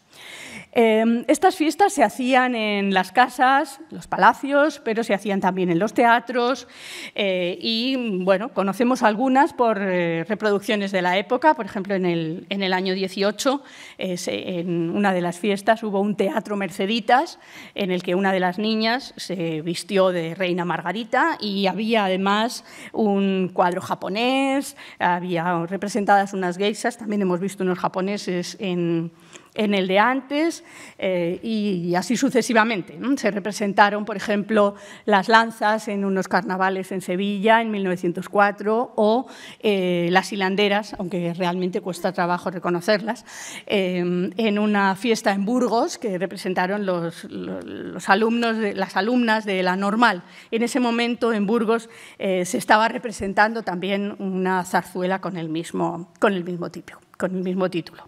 Em, estas fiestas se hacían en las casas, los palacios, pero se hacían también en los teatros eh, y, bueno, conocemos algunas por eh, reproducciones de la época. Por ejemplo, en el, año 18, eh, en una de las fiestas hubo un teatro Merceditas en el que una de las niñas se vistió de reina Margarita y había además un cuadro japonés, había representadas unas geishas, también hemos visto unos japoneses en en el de antes eh, y, así sucesivamente. Se representaron, por ejemplo, las lanzas en unos carnavales en Sevilla en 1904 o eh, las hilanderas, aunque realmente cuesta trabajo reconocerlas, eh, en una fiesta en Burgos que representaron los, alumnos, las alumnas de la normal. En ese momento en Burgos se estaba representando también una zarzuela con el mismo, con el mismo tipo con el mismo título.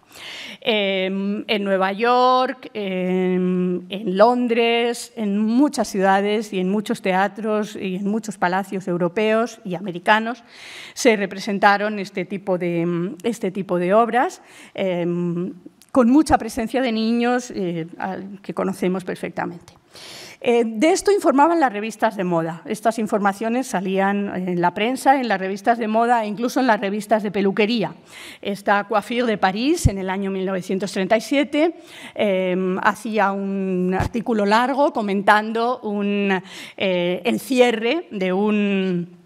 Em, en Nueva York, em, en, Londres, en muchas ciudades y en muchos teatros y en muchos palacios europeos y americanos se representaron este tipo de, este tipo de obras. Em, con mucha presencia de niños eh, que conocemos perfectamente. Eh, de esto informaban las revistas de moda. Estas informaciones salían en la prensa, en las revistas de moda e incluso en las revistas de peluquería. Esta Coiffure de París, en el año 1937, em, hacía un artículo largo comentando eh, el cierre de un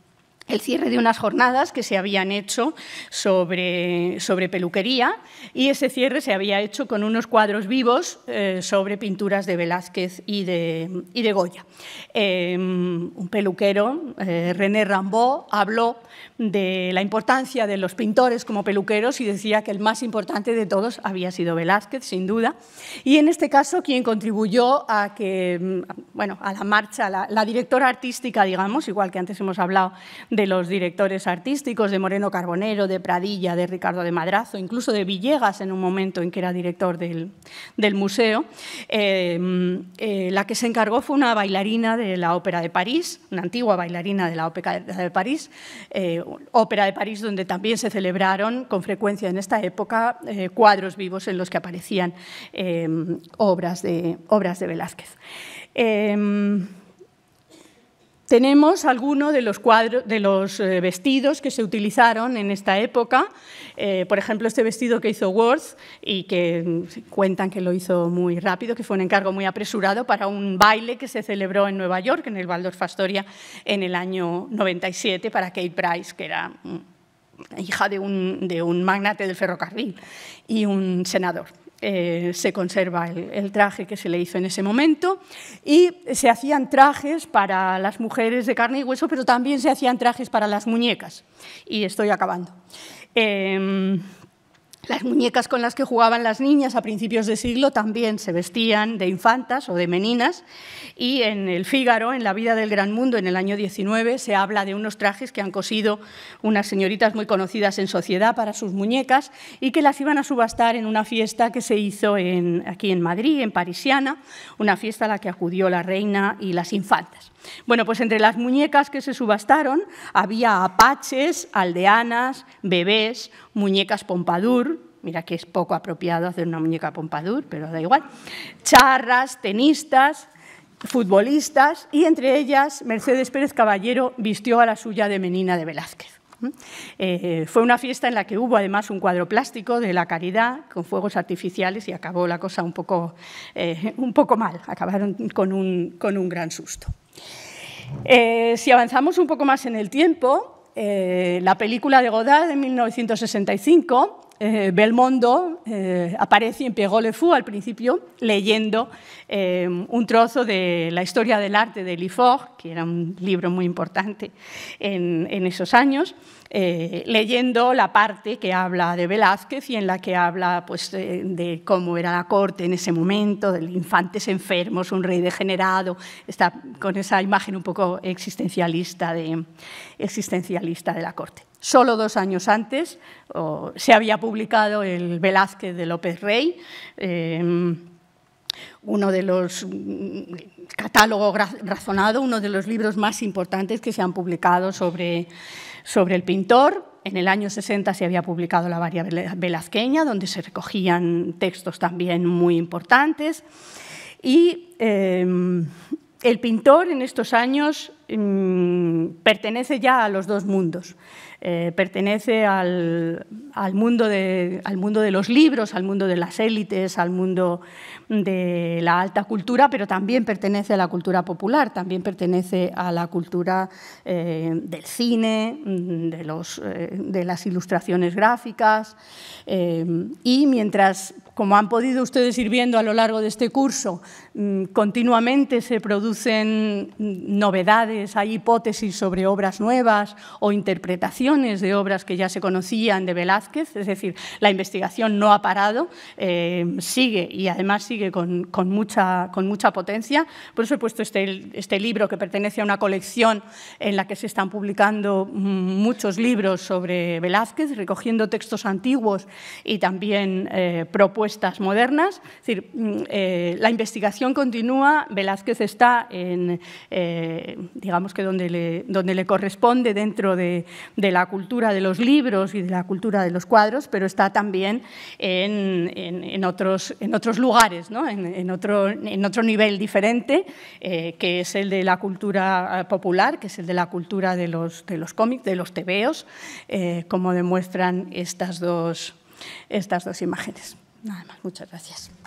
el cierre de unas jornadas que se habían hecho sobre, sobre, peluquería y ese cierre se había hecho con unos cuadros vivos eh, sobre pinturas de Velázquez y de, de Goya. Em, un peluquero, eh, René Rambaud, habló de la importancia de los pintores como peluqueros y decía que el más importante de todos había sido Velázquez, sin duda, y en este caso quien contribuyó a que, mm, bueno, a la marcha, la directora artística, digamos, igual que antes hemos hablado de los directores artísticos, de Moreno Carbonero, de Pradilla, de Ricardo de Madrazo, incluso de Villegas en un momento en que era director del, museo. Em, eh, la que se encargó fue una bailarina de la Ópera de París, una antigua bailarina de la Ópera de París, eh, Ópera de París donde también se celebraron con frecuencia en esta época eh, cuadros vivos en los que aparecían em, obras, de, obras de Velázquez. Em, tenemos algunos de los, de los eh, vestidos que se utilizaron en esta época. Eh, por ejemplo, este vestido que hizo Worth y que mm, cuentan que lo hizo muy rápido, que fue un encargo muy apresurado para un baile que se celebró en Nueva York, en el Waldorf Astoria, en el año 97 para Kate Price, que era mm, hija de un, de un magnate del ferrocarril y un senador. Eh, se conserva el, traje que se le hizo en ese momento. Y se hacían trajes para las mujeres de carne y hueso, pero también se hacían trajes para las muñecas. Y estoy acabando. Em, las muñecas con las que jugaban las niñas a principios de siglo también se vestían de infantas o de meninas y en el Fígaro, en la vida del gran mundo, en el año 19, se habla de unos trajes que han cosido unas señoritas muy conocidas en sociedad para sus muñecas y que las iban a subastar en una fiesta que se hizo aquí en Madrid, en Parisiana, una fiesta a la que acudió la reina y las infantas. Bueno, pues entre las muñecas que se subastaron había apaches, aldeanas, bebés, muñecas pompadour, mira que es poco apropiado hacer una muñeca pompadour, pero da igual, charras, tenistas, futbolistas y entre ellas Mercedes Pérez Caballero vistió a la suya de Menina de Velázquez. ¿Mm? Eh, fue una fiesta en la que hubo además un cuadro plástico de la caridad con fuegos artificiales y acabó la cosa un poco, eh, mal, acabaron con un gran susto. Eh, si avanzamos un poco más en el tiempo, eh, la película de Godard de 1965, eh, Belmondo aparece en Pego Le Fou al principio leyendo un trozo de la historia del arte de l'ifor que era un libro muy importante en esos años. Eh, leyendo la parte que habla de Velázquez y en la que habla pues, de, cómo era la corte en ese momento, del infantes enfermos, un rey degenerado, está con esa imagen un poco existencialista de, existencialista de la corte. Solo dos años antes se había publicado el Velázquez de López Rey. Em, uno de los mm, catálogo razonado, uno de los libros más importantes que se han publicado sobre, sobre el pintor, en el año 60 se había publicado La Varia Velazqueña, donde se recogían textos también muy importantes. Y em, el pintor en estos años em, pertenece ya a los dos mundos. Eh, pertenece mundo al, mundo de, los libros, al mundo de las élites, al mundo de la alta cultura, pero también pertenece a la cultura popular, también pertenece a la cultura eh, del cine, mm, de, los, eh, de, las ilustraciones gráficas. Eh, y mientras, como han podido ustedes ir viendo a lo largo de este curso, mm, continuamente se producen mm, novedades, hay hipótesis sobre obras nuevas o interpretaciones de obras que ya se conocían de Velázquez, es decir, la investigación no ha parado, sigue y además sigue con, mucha, potencia. Por eso he puesto este, este, libro que pertenece a una colección en la que se están publicando mm, muchos libros sobre Velázquez, recogiendo textos antiguos y también eh, propuestas modernas. Es decir, mm, eh, la investigación continúa, Velázquez está en, eh, digamos que donde le, corresponde dentro de, la cultura de los libros y de la cultura de los cuadros, pero está también en otros lugares en, otro, nivel diferente, eh, que es el de la cultura eh, popular, que es el de la cultura de los, cómics, de los tebeos, eh, como demuestran estas estas dos imágenes. Nada más, muchas gracias.